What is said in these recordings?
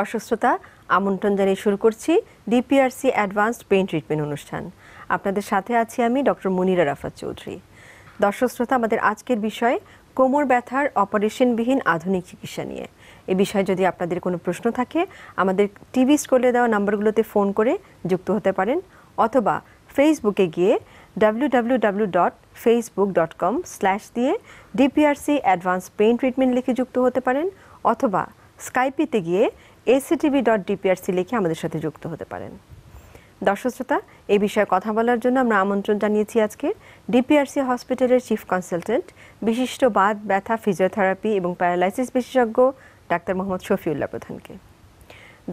দর্শক শ্রোতা আমন্ত্রণ জানিয়ে শুরু করছি ডিপিআরসি অ্যাডভান্সড পেইন ট্রিটমেন্ট অনুষ্ঠান আপনাদের সাথে আছি আমি ডক্টর মনিরা রাফাত চৌধুরী দর্শক শ্রোতা আমাদের আজকের বিষয় কোমর ব্যথার অপারেশনবিহীন আধুনিক চিকিৎসা নিয়ে এ বিষয়ে যদি আপনাদের কোনো প্রশ্ন থাকে আমাদের টিভি স্কোলে দেওয়া নাম্বারগুলোতে ফোন করে যুক্ত হতে পারেন অথবা ফেসবুকে গিয়ে W W W dot Facebook dot com slash দিয়ে ডিপিআরসি অ্যাডভান্স পেইন ট্রিটমেন্ট লিখে যুক্ত হতে পারেন অথবা স্কাইপিতে গিয়ে এসিটিভি ডট ডিপিআরসি লিখে আমাদের সাথে যুক্ত হতে পারেন দর্শক শ্রোতা এই বিষয়ে কথা বলার জন্য আমরা আমন্ত্রণ জানিয়েছি আজকে ডিপিআরসি হসপিটালের চিফ কনসালটেন্ট বিশিষ্ট বাদ ব্যথা ফিজিওথেরাপি এবং প্যারালাইসিস বিশেষজ্ঞ ডাক্তার মোহাম্মদ শফিউল্লাহ প্রধানকে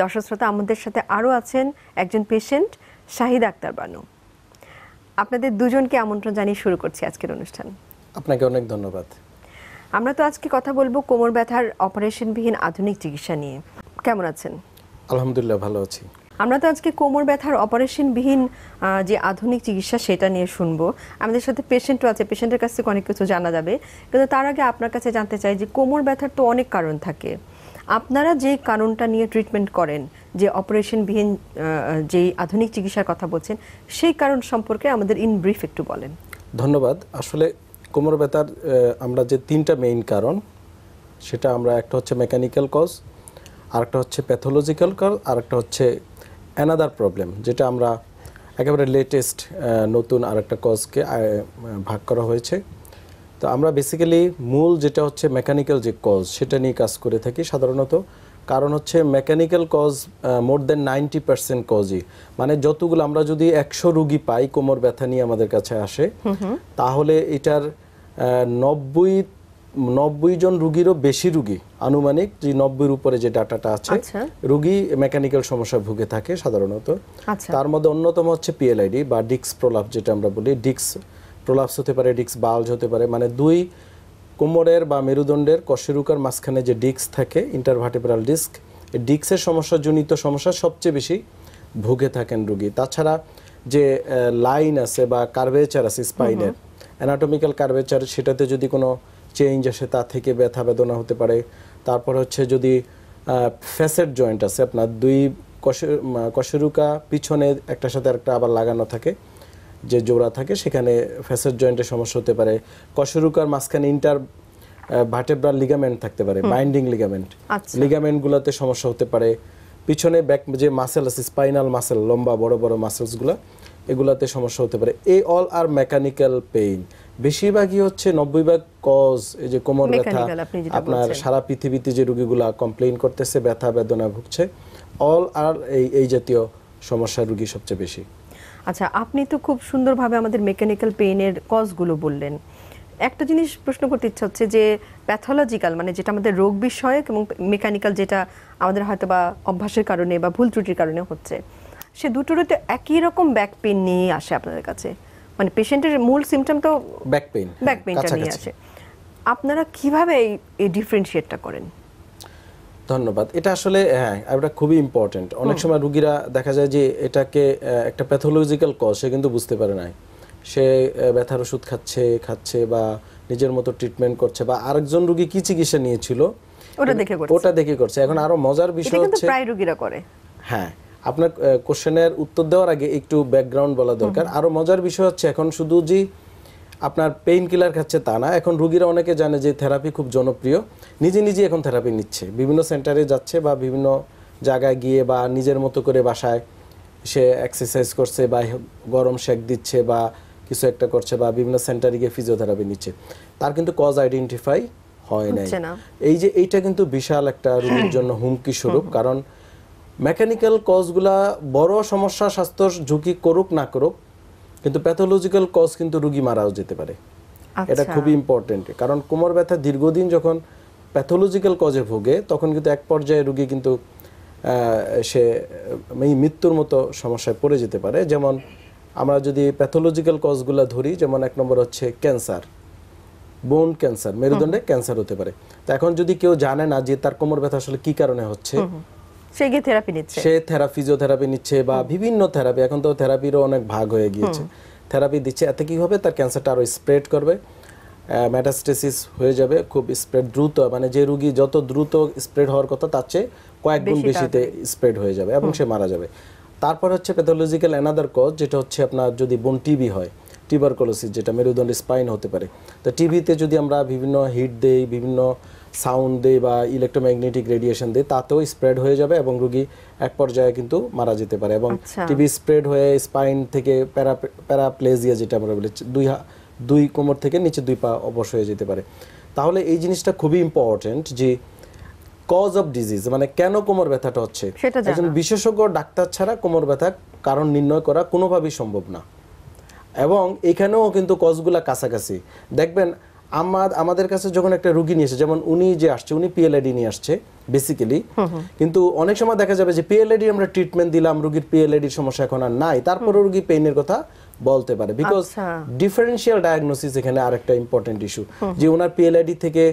দর্শক শ্রোতা আমাদের সাথে আরও আছেন একজন পেশেন্ট শাহিদ আক্তার বানু আপনাদের দুজনকে আমন্ত্রণ জানিয়ে শুরু করছি আজকের অনুষ্ঠান আপনাকে অনেক ধন্যবাদ আমরা তো আজকে কথা বলবো কোমর ব্যথার অপারেশনবিহীন আধুনিক চিকিৎসা নিয়ে কেমন আছেন আলহামদুলিল্লাহ ভালো আছি আমরা তো আজকে কোমর ব্যথার অপারেশন বিহীন যে আধুনিক চিকিৎসা সেটা নিয়ে শুনবো আমাদের সাথে পেশেন্টও আছে পেশেন্টের কাছ থেকে অনেক কিছু জানা যাবে কিন্তু তার আগে আপনার কাছে জানতে চাই যে কোমর ব্যথার তো অনেক কারণ থাকে আপনারা যে কারণটা নিয়ে ট্রিটমেন্ট করেন যে অপারেশন বিহীন যে আধুনিক চিকিৎসার কথা বলছেন সেই কারণ সম্পর্কে আমাদের ইন ব্রিফ একটু বলেন ধন্যবাদ আসলে কোমর ব্যথার আমরা যে তিনটা মেইন কারণ সেটা আমরা একটা হচ্ছে মেকানিক্যাল কজ আরেকটা হচ্ছে প্যাথোলজিক্যাল আর আরেকটা হচ্ছে অ্যানাদার প্রবলেম যেটা আমরা একেবারে লেটেস্ট নতুন আরেকটা কজকে ভাগ করা হয়েছে তো আমরা বেসিক্যালি মূল যেটা হচ্ছে মেকানিক্যাল যে কজ সেটা নিয়ে কাজ করে থাকি সাধারণত কারণ হচ্ছে mechanical cause more than ninety percent কজই মানে যতগুলো আমরা যদি একশো রুগী পাই কোমর ব্যথা নিয়ে আমাদের কাছে আসে তাহলে এটার নব্বই নব্বই জন রুগীরও বেশি রুগী আনুমানিক যে নব্বইয়ের উপরে যে ডাটাটা আছে আচ্ছা। রুগী মেকানিক্যাল সমস্যা ভুগে থাকে সাধারণত আচ্ছা। তার মধ্যে অন্যতম হচ্ছে পিএলআইডি বা ডিক্স প্রলাপ যেটা আমরা বলি ডিক্স প্রলাপস হতে পারে ডিক্স বালজ হতে পারে মানে দুই কোমরের বা মেরুদণ্ডের কশেরুকার মাঝখানে যে ডিক্স থাকে ইন্টারভার্টেব্রাল ডিস্ক ডিক্সের সমস্যাজনিত সমস্যা সবচেয়ে বেশি ভুগে থাকেন রুগী তাছাড়া যে লাইন আছে বা কার্ভেচার আছে স্পাইনের অ্যানাটমিক্যাল কার্ভেচার সেটাতে যদি কোনো চেঞ্জ আসে তা থেকে ব্যথা বেদনা হতে পারে তারপর হচ্ছে যদি ফেসের জয়েন্ট আছে আপনার দুই কশেরুকা পিছনে একটা সাথে একটা আবার লাগানো থাকে যে জোড়া থাকে সেখানে ফেসের জয়েন্টের সমস্যা হতে পারে কশেরুকার মাঝখানে ইন্টার ভার্টেব্রাল লিগামেন্ট থাকতে পারে বাইন্ডিং লিগামেন্ট লিগামেন্টগুলোতে সমস্যা হতে পারে পিছনে ব্যাক যে মাসেল আছে স্পাইনাল মাসেল লম্বা বড় বড় মাসেলসগুলো এগুলাতে সমস্যা হতে পারে এই অল আর মেকানিক্যাল পেইন বেশিরভাগই হচ্ছে নব্বই ভাগ কজ এই যে কোমর ব্যথা আপনার সারা পৃথিবীতে যে রুগীগুলা কমপ্লেইন করতেছে ব্যথা বেদনা ভুগছে অল আর এই এই জাতীয় সমস্যার রুগী সবচেয়ে বেশি আচ্ছা আপনি তো খুব সুন্দরভাবে আমাদের মেকানিক্যাল পেইনের কজগুলো বললেন একটা জিনিস প্রশ্ন করতে ইচ্ছা হচ্ছে যে প্যাথোলজিক্যাল মানে যেটা আমাদের রোগ বিষয়ক এবং মেকানিক্যাল যেটা আমাদের হয়তো বা অভ্যাসের কারণে বা ভুল ত্রুটির কারণে হচ্ছে সে দুটোরই তো একই রকম ব্যাক পেন নিয়ে আসে আপনাদের কাছে মানে পেশেন্টের মূল সিমটম তো ব্যাক পেইন ব্যাক পেইনটা নিয়ে আসে আপনারা কিভাবে এই ডিফারেন্সিয়েটটা করেন ধন্যবাদ এটা আসলে হ্যাঁ এটা খুবই ইম্পর্টেন্ট অনেক সময় রুগীরা দেখা যায় যে এটাকে একটা প্যাথোলজিক্যাল কজ সে কিন্তু বুঝতে পারে না সে ব্যথার ওষুধ খাচ্ছে খাচ্ছে বা নিজের মতো ট্রিটমেন্ট করছে বা আরেকজন রুগী কি চিকিৎসা নিয়েছিল ওটা দেখে ওটা দেখে করছে এখন আরো মজার বিষয় হচ্ছে প্রায় রুগীরা করে হ্যাঁ আপনার কোশ্চেনের উত্তর দেওয়ার আগে একটু ব্যাকগ্রাউন্ড বলা দরকার আরও মজার বিষয় হচ্ছে এখন শুধু যে আপনার পেইন কিলার খাচ্ছে তা না এখন রুগীরা অনেকে জানে যে থেরাপি খুব জনপ্রিয় নিজে নিজে এখন থেরাপি নিচ্ছে বিভিন্ন সেন্টারে যাচ্ছে বা বিভিন্ন জায়গায় গিয়ে বা নিজের মতো করে বাসায় সে এক্সারসাইজ করছে বা গরম শেক দিচ্ছে বা কিছু একটা করছে বা বিভিন্ন সেন্টারে গিয়ে ফিজিওথেরাপি নিচ্ছে তার কিন্তু কজ আইডেন্টিফাই হয় নাই এই যে এইটা কিন্তু বিশাল একটা রোগীর জন্য হুমকি স্বরূপ কারণ মেকানিক্যাল কজগুলা বড় সমস্যা স্বাস্থ্য ঝুঁকি করুক না করুক কিন্তু প্যাথোলজিক্যাল কজ কিন্তু রুগী মারাও যেতে পারে আচ্ছা। এটা খুবই ইম্পর্টেন্ট কারণ কোমর ব্যথা দীর্ঘদিন যখন প্যাথোলজিক্যাল কজে ভোগে তখন কিন্তু এক পর্যায়ে রুগী কিন্তু সে এই মৃত্যুর মতো সমস্যায় পড়ে যেতে পারে যেমন আমরা যদি প্যাথোলজিক্যাল কজগুলো ধরি যেমন এক নম্বর হচ্ছে ক্যান্সার বোন ক্যান্সার মেরুদণ্ডে ক্যান্সার হতে পারে তো এখন যদি কেউ জানে না যে তার কোমর ব্যথা আসলে কি কারণে হচ্ছে সে থেরাপি নিচ্ছে সে থেরাপি ফিজিওথেরাপি নিচ্ছে বা বিভিন্ন থেরাপি এখন তো থেরাপিরও অনেক ভাগ হয়ে গিয়েছে থেরাপি দিচ্ছে এতে কি হবে তার ক্যান্সারটা আরো স্প্রেড করবে ম্যাটাস্টেসিস হয়ে যাবে খুব স্প্রেড দ্রুত মানে যে রুগী যত দ্রুত স্প্রেড হওয়ার কথা তার চেয়ে কয়েক গুণ বেশিতে স্প্রেড হয়ে যাবে এবং সে মারা যাবে তারপর হচ্ছে প্যাথোলজিক্যাল অ্যানাদার কজ যেটা হচ্ছে আপনার যদি বোন টিবি হয় টিবারকোলোসিস যেটা মেরুদণ্ড স্পাইন হতে পারে তো টিভিতে যদি আমরা বিভিন্ন হিট দেই বিভিন্ন সাউন্ড দেয় বা ইলেকট্রোম্যাগনেটিক রেডিয়েশন দেয় তাতেও স্প্রেড হয়ে যাবে এবং রুগী এক পর্যায়ে কিন্তু মারা যেতে পারে এবং টিবি আচ্ছা। স্প্রেড হয়ে স্পাইন থেকে প্যারা প্যারাপ্লেজিয়া যেটা আমরা বলি দুই দুই কোমর থেকে নিচে দুই পা অবশ হয়ে যেতে পারে তাহলে এই জিনিসটা খুবই ইম্পর্টেন্ট যে কজ অফ ডিজিজ মানে কেন কোমর ব্যথাটা হচ্ছে একজন বিশেষজ্ঞ ডাক্তার ছাড়া কোমর ব্যথা কারণ নির্ণয় করা কোনোভাবেই সম্ভব না এবং এখানেও কিন্তু কজগুলা কাছাকাছি দেখবেন আমার আমাদের কাছে যখন একটা রুগী নিয়ে এসে যেমন উনি যে আসছে উনি পিএলআইডি নিয়ে আসছে বেসিক্যালি কিন্তু অনেক সময় দেখা যাবে যে পিএলআইডি আমরা ট্রিটমেন্ট দিলাম রুগীর পিএলআইডির সমস্যা এখন আর নাই তারপরে রুগী পেইনের কথা বলতে পারে বিকজ ডিফারেন্সিয়াল ডায়াগনোসিস এখানে আরেকটা ইম্পর্টেন্ট ইস্যু যে ওনার পিএলআইডি থেকে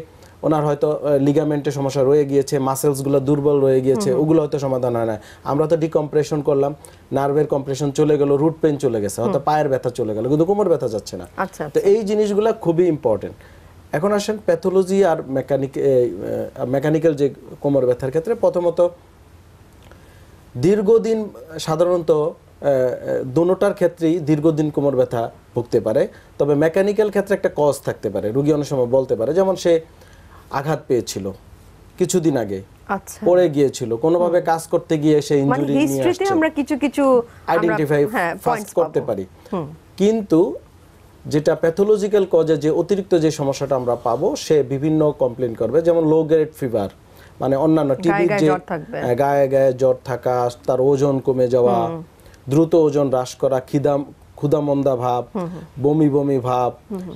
ওনার হয়তো লিগামেন্টে সমস্যা রয়ে গিয়েছে মাসেলসগুলো দুর্বল রয়ে গিয়েছে ওগুলো হয়তো সমাধান হয় না আমরা তো ডিকম্প্রেশন করলাম নার্ভের কম্প্রেশন চলে গেল রুট পেন চলে গেছে হয়তো পায়ের ব্যথা চলে গেল কিন্তু কোমর ব্যথা যাচ্ছে না আচ্ছা, তো আচ্ছা। এই জিনিসগুলো খুবই ইম্পর্টেন্ট এখন আসেন প্যাথোলজি আর মেকানিক মেকানিক্যাল যে কোমর ব্যথার ক্ষেত্রে প্রথমত দীর্ঘদিন সাধারণত দুটার ক্ষেত্রেই দীর্ঘদিন কোমর ব্যথা ভুগতে পারে তবে মেকানিক্যাল ক্ষেত্রে একটা কজ থাকতে পারে রুগী অনেক সময় বলতে পারে যেমন সে আঘাত পেয়েছিল কিছুদিন আগে আচ্ছা। পড়ে গিয়েছিল কোনোভাবে কাজ করতে গিয়ে সেই ইনজুরি মানে নিয়ে আমরা কিছু কিছু আইডেন্টিফাই হ্যাঁ, করতে পারি কিন্তু যেটা প্যাথোলজিক্যাল কজে যে অতিরিক্ত যে সমস্যাটা আমরা পাবো সে বিভিন্ন কমপ্লেন করবে যেমন লো গ্রেড ফিভার মানে অন্যান্য টিভির যে হ্যাঁ, গায়ে গায়ে জ্বর থাকা তার ওজন কমে যাওয়া দ্রুত ওজন হ্রাস করা খিদাম ক্ষুদামন্দা ভাব বমি বমি ভাব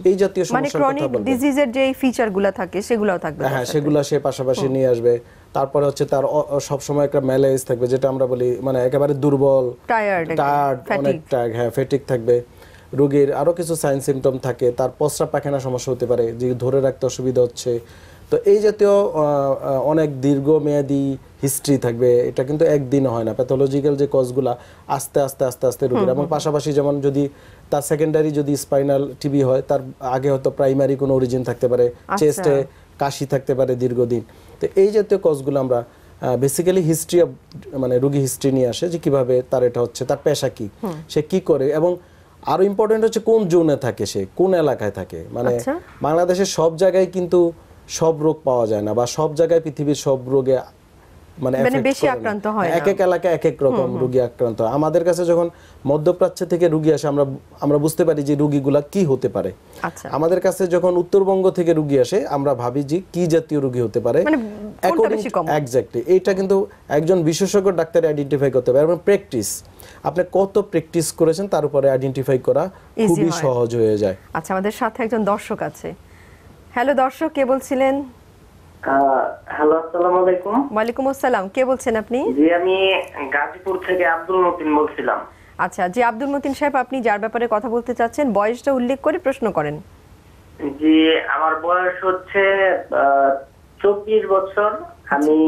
এই জাতীয় মানে সমস্যার ডিজিজের যে ফিচারগুলো থাকে সেগুলোও থাকবে হ্যাঁ সেগুলো সে পাশাপাশি নিয়ে আসবে তারপরে হচ্ছে তার সব সময় একটা ম্যালেজ থাকবে যেটা আমরা বলি মানে একেবারে দুর্বল টায়ার্ড টায়ার্ড অনেক টায়ার্ড হ্যাঁ ফেটিক থাকবে রোগীর আরও কিছু সাইন সিমটম থাকে তার প্রস্রাব পায়খানা সমস্যা হতে পারে যে ধরে রাখতে অসুবিধা হচ্ছে তো এই জাতীয় অনেক দীর্ঘমেয়াদী হিস্ট্রি থাকবে এটা কিন্তু একদিন হয় না প্যাথোলজিক্যাল যে কজগুলো আস্তে আস্তে আস্তে আস্তে রুগীর এবং পাশাপাশি যেমন যদি তার সেকেন্ডারি যদি স্পাইনাল টিবি হয় তার আগে হয়তো প্রাইমারি কোনো অরিজিন থাকতে পারে চেস্টে আচ্ছা। কাশি থাকতে পারে দীর্ঘদিন তো এই জাতীয় কজগুলো আমরা বেসিক্যালি হিস্ট্রি অফ মানে রুগী হিস্ট্রি নিয়ে আসে যে কিভাবে তার এটা হচ্ছে তার পেশা কি সে কি করে এবং আরো ইম্পর্টেন্ট হচ্ছে কোন জোনে থাকে সে কোন এলাকায় থাকে মানে আচ্ছা। বাংলাদেশের সব জায়গায় কিন্তু সব রোগ পাওয়া যায় না বা সব জায়গায় পৃথিবীর সব রোগে মানে, মানে বেশি আক্রান্ত হয় এক এক এলাকায় এক এক রকম আক্রান্ত হয় আমাদের কাছে যখন মধ্যপ্রাচ্য থেকে আসে আমরা আমরা বুঝতে পারি যে কি হতে পারে আচ্ছা। আমাদের কাছে যখন উত্তরবঙ্গ থেকে আসে আমরা ভাবি যে কি জাতীয় রুগী হতে পারে এটা মানে কিন্তু একজন বিশেষজ্ঞ ডাক্তার আইডেন্টিফাই করতে পারে এবং প্র্যাকটিস আপনি কত প্র্যাকটিস করেছেন তার উপরে আইডেন্টিফাই করা খুবই সহজ হয়ে যায় আচ্ছা আমাদের সাথে একজন দর্শক আছে হ্যালো দর্শক কে বলছিলেন হ্যালো আসসালামু আলাইকুম ওয়ালাইকুম আসসালাম কে বলছেন আপনি জি আমি গাজীপুর থেকে আব্দুল মতিন বলছিলাম আচ্ছা জি আব্দুল মতিন সাহেব আপনি যার ব্যাপারে কথা বলতে চাচ্ছেন বয়সটা উল্লেখ করে প্রশ্ন করেন জি আমার বয়স হচ্ছে চব্বিশ বছর আমি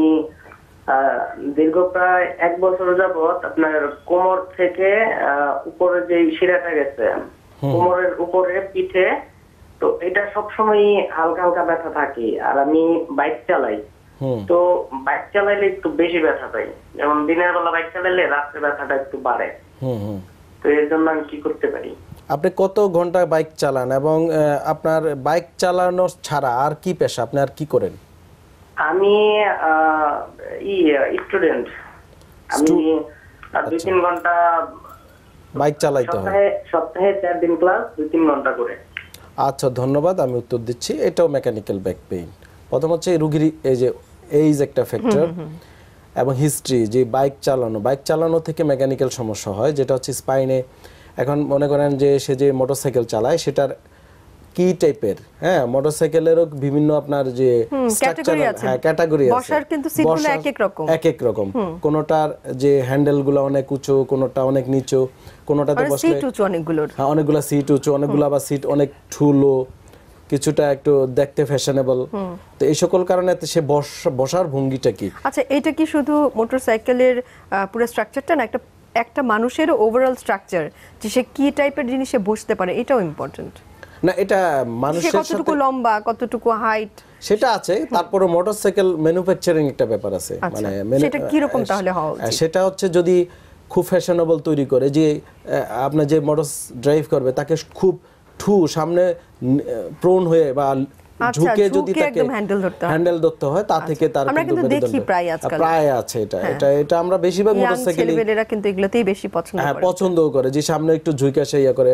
দীর্ঘ প্রায় এক বছর যাবৎ আপনার কোমর থেকে উপরে যে শিরাটা গেছে কোমরের উপরে পিঠে তো এটা সবসময় হালকা হালকা ব্যথা থাকে আর আমি বাইক চালাই তো বাইক চালাইলে একটু বেশি ব্যথা পাই যেমন দিনের বেলা বাইক চালাইলে রাত্রে ব্যথাটা একটু বাড়ে তো এর জন্য আমি কি করতে পারি আপনি কত ঘন্টা বাইক চালান এবং আপনার বাইক চালানো ছাড়া আর কি পেশা আপনি আর কি করেন আমি ই স্টুডেন্ট আমি দুই আচ্ছা। তিন ঘন্টা বাইক চালাই হয় সপ্তাহে চার দিন ক্লাস দুই তিন ঘন্টা করে আচ্ছা ধন্যবাদ আমি উত্তর দিচ্ছি এটাও মেকানিক্যাল ব্যাক পেইন প্রথম হচ্ছে রুগীর এই যে এইজ একটা ফ্যাক্টর এবং হিস্ট্রি যে বাইক চালানো বাইক চালানো থেকে মেকানিক্যাল সমস্যা হয় যেটা হচ্ছে স্পাইনে এখন মনে করেন যে সে যে মোটরসাইকেল চালায় সেটার কি টাইপের হ্যাঁ মোটরসাইকেলেরও বিভিন্ন আপনার যে স্ট্রাকচার হ্যাঁ ক্যাটাগরি আছে এক এক রকম কোনোটার যে হ্যান্ডেলগুলো অনেক উঁচু কোনোটা অনেক নিচু কোনোটাতে বসলে সিট উঁচু অনেকগুলোর হ্যাঁ অনেকগুলো সিট উঁচু অনেকগুলো আবার সিট অনেক ঠুলো কিছুটা একটু দেখতে ফ্যাশনেবল তো এই সকল কারণে সে বসার ভঙ্গিটা কি আচ্ছা এটা কি শুধু মোটরসাইকেলের পুরো স্ট্রাকচারটা না একটা একটা মানুষের ওভারঅল স্ট্রাকচার যে সে কি টাইপের জিনিসে বসতে পারে এটাও ইম্পর্টেন্ট না এটা মানুষের সাথে কতটুকু লম্বা কতটুকু হাইট সেটা আছে তারপরে মোটরসাইকেল ম্যানুফ্যাকচারিং একটা ব্যাপার আছে আচ্ছা, মানে সেটা কি রকম তাহলে হওয়া সেটা হচ্ছে যদি খুব ফ্যাশনেবল তৈরি করে যে আপনার যে মোটর ড্রাইভ করবে তাকে খুব ঠু সামনে প্রোন হয়ে বা আচ্ছা, ঝুঁকে যদি তাকে হ্যান্ডেল ধরতে হয় তা আচ্ছা, থেকে তার প্রায় আছে এটা হ্যাঁ। এটা এটা আমরা বেশিরভাগ মোটরসাইকেল কিন্তু বেশি পছন্দ হ্যাঁ, করে হ্যাঁ পছন্দও করে যে সামনে একটু ঝুঁকে সে ইয়ে করে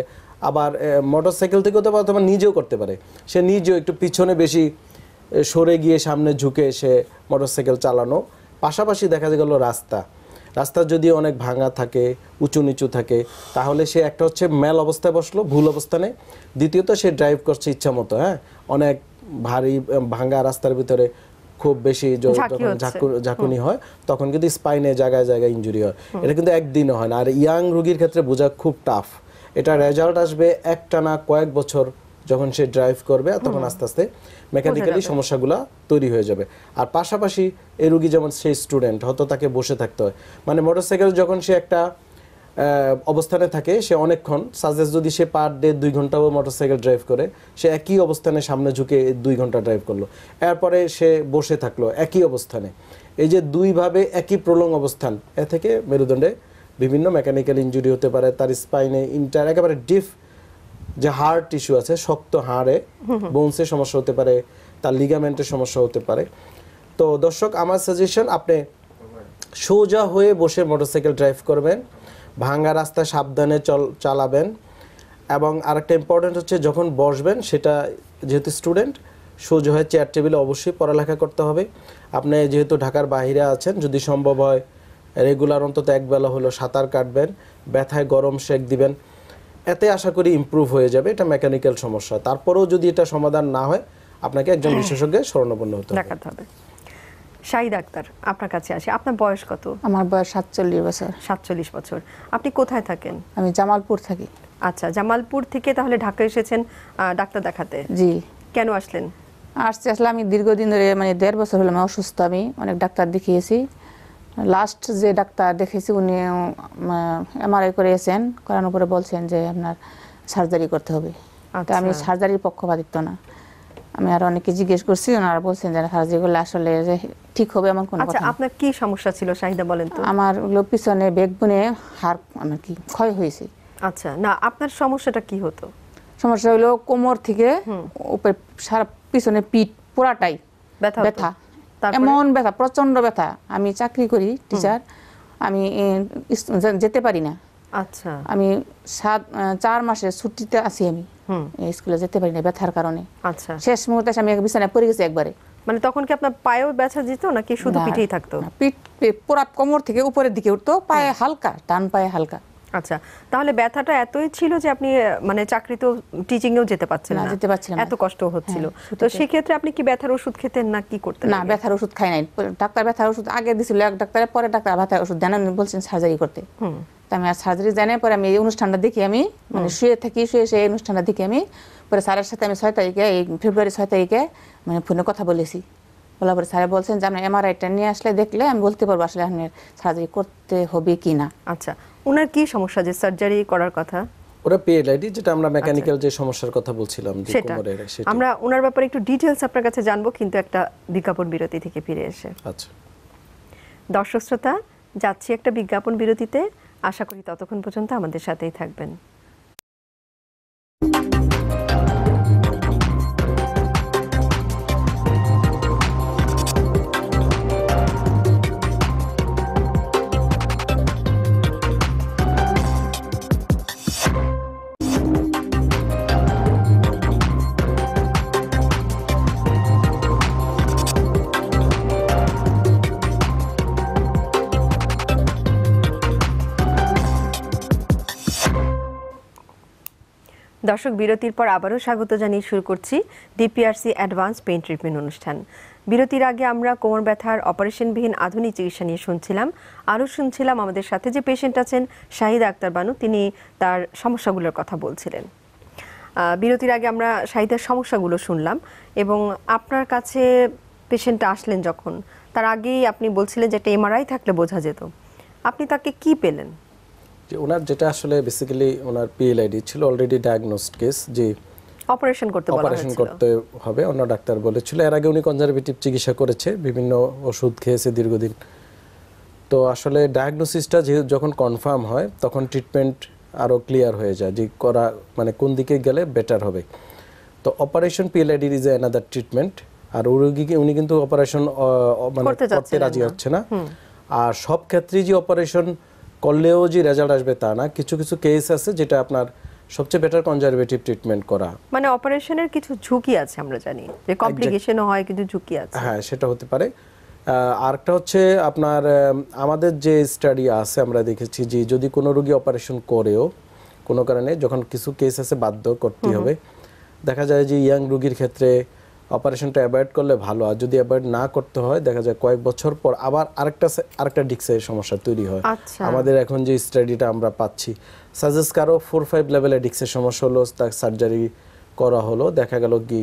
আবার মোটরসাইকেল থেকেও তো নিজেও করতে পারে সে নিজেও একটু পিছনে বেশি সরে গিয়ে সামনে ঝুঁকে সে মোটরসাইকেল চালানো পাশাপাশি দেখা গেল রাস্তা রাস্তা যদি অনেক ভাঙা থাকে উঁচু নিচু থাকে তাহলে সে একটা হচ্ছে মেল অবস্থায় বসলো ভুল অবস্থানে দ্বিতীয়ত সে ড্রাইভ করছে ইচ্ছা মতো হ্যাঁ অনেক ভারী ভাঙা রাস্তার ভিতরে খুব বেশি ঝাঁকুনি হয় তখন কিন্তু স্পাইনে জায়গায় জায়গায় ইঞ্জুরি হয় এটা কিন্তু একদিনও হয় না আর ইয়াং রুগীর ক্ষেত্রে বোঝা খুব টাফ এটা রেজাল্ট আসবে একটানা কয়েক বছর যখন সে ড্রাইভ করবে তখন আস্তে আস্তে মেকানিক্যালি সমস্যাগুলো তৈরি হয়ে যাবে আর পাশাপাশি এই রুগী যেমন সেই স্টুডেন্ট হয়তো তাকে বসে থাকতে হয় মানে মোটরসাইকেল যখন সে একটা অবস্থানে থাকে সে অনেকক্ষণ সাজেস যদি সে পার ডে দুই ঘন্টাও মোটরসাইকেল ড্রাইভ করে সে একই অবস্থানে সামনে ঝুঁকে দুই ঘন্টা ড্রাইভ করলো এরপরে সে বসে থাকলো একই অবস্থানে এই যে দুইভাবে একই প্রলং অবস্থান এ থেকে মেরুদণ্ডে বিভিন্ন মেকানিক্যাল ইঞ্জুরি হতে পারে তার স্পাইনে ইন্টার একেবারে ডিফ যে হাড় টিস্যু আছে শক্ত হাড়ে বোনসে সমস্যা হতে পারে তার লিগামেন্টের সমস্যা হতে পারে তো দর্শক আমার সাজেশন আপনি সোজা হয়ে বসে মোটরসাইকেল ড্রাইভ করবেন ভাঙা রাস্তা সাবধানে চল চালাবেন এবং আরেকটা ইম্পর্টেন্ট হচ্ছে যখন বসবেন সেটা যেহেতু স্টুডেন্ট সোজা হয়ে চেয়ার টেবিলে অবশ্যই পড়ালেখা করতে হবে আপনি যেহেতু ঢাকার বাহিরে আছেন যদি সম্ভব হয় রেগুলার অন্তত একবেলা হলো সাঁতার কাটবেন ব্যথায় গরম শেক দিবেন এতে আশা করি ইম্প্রুভ হয়ে যাবে এটা মেকানিক্যাল সমস্যা তারপরেও যদি এটা সমাধান না হয় আপনাকে একজন হ্যাঁ। বিশেষজ্ঞের শরণাপন্ন হতে হবে শাহিদ আক্তার আপনার কাছে আসি আপনার বয়স কত আমার বয়স সাতচল্লিশ বছর সাতচল্লিশ বছর আপনি কোথায় থাকেন আমি জামালপুর থাকি আচ্ছা জামালপুর থেকে তাহলে ঢাকা এসেছেন ডাক্তার দেখাতে জি কেন আসলেন আসতে আসলে আমি দীর্ঘদিন ধরে মানে দেড় বছর হলো আমি অসুস্থ আমি অনেক ডাক্তার দেখিয়েছি লাস্ট যে ডাক্তার দেখেছি উনি এমআরআই করেছেন করানোর পরে বলছেন যে আপনার সার্জারি করতে হবে তা আমি সার্জারির আচ্ছা। পক্ষপাতিত না আমি আর অনেকে জিজ্ঞেস করছি ওনারা বলছেন যে সার্জারি করলে আসলে যে ঠিক হবে এমন কোনো আচ্ছা আপনার কি সমস্যা ছিল শাহিদা বলেন তো আমার হলো পিছনে বেগবনে হার আমার কি ক্ষয় হয়েছে আচ্ছা না আপনার সমস্যাটা কি হতো সমস্যা হলো কোমর থেকে উপরে সারা পিছনে পিঠ পুরাটাই ব্যথা ব্যথা এমন ব্যথা প্রচন্ড ব্যথা আমি চাকরি করি টিচার আমি যেতে পারি না আচ্ছা আমি সাত চার মাসের ছুটিতে আছি আমি স্কুলে যেতে পারি না ব্যথার কারণে আচ্ছা শেষ মুহূর্তে আমি বিছানায় পড়ে গেছি একবারে মানে তখন কি আপনার পায়েও ব্যথা দিত নাকি শুধু পিঠেই থাকতো পিঠ পুরা কোমর থেকে উপরের দিকে উঠতো পায়ে হ্যাঁ। হালকা ডান পায়ে হালকা আচ্ছা তাহলে ব্যথাটা এতই ছিল যে আপনি মানে চাকরিতেও টিচিংয়েও যেতে পারছিলেন না যেতে পারছিলেন এত কষ্ট হ্যাঁ, হচ্ছিল হ্যাঁ, তো সেক্ষেত্রে আপনি কি ব্যথার ওষুধ খেতেন না কি করতেন না ব্যথার ওষুধ খাই নাই ডাক্তার ব্যথার ওষুধ আগে দিছিল এক ডাক্তার পরে ডাক্তার ব্যথার ওষুধ দেন বলছেন সার্জারি করতে তো আমি আর সার্জারি জানার পরে আমি এই অনুষ্ঠানটা দেখি আমি মানে শুয়ে থাকি শুয়ে শুয়ে এই অনুষ্ঠানটা দেখি আমি পরে স্যারের সাথে আমি ছয় তারিখে এই ফেব্রুয়ারি ছয় তারিখে মানে ফোনে কথা বলেছি বলা পরে স্যারে বলছেন যে আপনার এমআরআইটা নিয়ে আসলে দেখলে আমি বলতে পারবো আসলে আপনার সার্জারি করতে হবে কি না আচ্ছা ওনার কি সমস্যা যে সার্জারি করার কথা ওরা পিএলআইডি যেটা আমরা মেকানিক্যাল আচ্ছা। যে সমস্যার কথা বলছিলাম যে সেটা আমরা ওনার ব্যাপারে একটু ডিটেইলস আপনার কাছে জানবো কিন্তু একটা বিজ্ঞাপন বিরতি থেকে ফিরে এসে আচ্ছা দর্শক শ্রোতা যাচ্ছি একটা বিজ্ঞাপন বিরতিতে আশা করি ততক্ষণ পর্যন্ত আমাদের সাথেই থাকবেন দর্শক বিরতির পর আবারও স্বাগত জানিয়ে শুরু করছি ডিপিআরসি অ্যাডভান্স পেইন ট্রিটমেন্ট অনুষ্ঠান বিরতির আগে আমরা কোমর ব্যথার অপারেশনবিহীন আধুনিক চিকিৎসা নিয়ে শুনছিলাম আরও শুনছিলাম আমাদের সাথে যে পেশেন্ট আছেন শাহিদ আক্তার বানু তিনি তার সমস্যাগুলোর কথা বলছিলেন বিরতির আগে আমরা শাহিদের সমস্যাগুলো শুনলাম এবং আপনার কাছে পেশেন্টটা আসলেন যখন তার আগেই আপনি বলছিলেন যে একটা এমআরআই থাকলে বোঝা যেত আপনি তাকে কি পেলেন যে ওনার যেটা আসলে বেসিক্যালি ওনার পিএলআইডি ছিল অলরেডি ডায়াগনোসড কেস যে অপারেশন করতে অপারেশন করতে হবে অন্য ডাক্তার বলেছিল এর আগে উনি কনজারভেটিভ চিকিৎসা করেছে বিভিন্ন ওষুধ খেয়েছে দীর্ঘদিন তো আসলে ডায়াগনোসিসটা যে যখন কনফার্ম হয় তখন ট্রিটমেন্ট আরও ক্লিয়ার হয়ে যায় যে করা মানে কোন দিকে গেলে বেটার হবে তো operation PLID is another treatment আর ও রোগীকে উনি কিন্তু অপারেশন মানে করতে রাজি হচ্ছে না আর সব ক্ষেত্রেই যে অপারেশন করলেও যে রেজাল্ট আসবে তা না কিছু কিছু কেস আছে যেটা আপনার সবচেয়ে বেটার কনজারভেটিভ ট্রিটমেন্ট করা মানে অপারেশনের কিছু ঝুঁকি আছে আমরা জানি যে কমপ্লিকেশনও হয় কিন্তু ঝুঁকি আছে হ্যাঁ সেটা হতে পারে আরেকটা হচ্ছে আপনার আমাদের যে স্টাডি আছে আমরা দেখেছি যে যদি কোনো রোগী অপারেশন করেও কোনো কারণে যখন কিছু কেস আছে বাধ্য করতে হবে দেখা যায় যে ইয়াং রুগীর ক্ষেত্রে অপারেশনটা অ্যাভয়েড করলে ভালো আর যদি অ্যাভয়েড না করতে হয় দেখা যায় কয়েক বছর পর আবার আরেকটা আরেকটা ডিক্সের সমস্যা তৈরি হয় আচ্ছা। আমাদের এখন যে স্টাডিটা আমরা পাচ্ছি সাজেস্ট কারো ফোর ফাইভ লেভেলে ডিক্সের সমস্যা হলো তার সার্জারি করা হলো দেখা গেল কি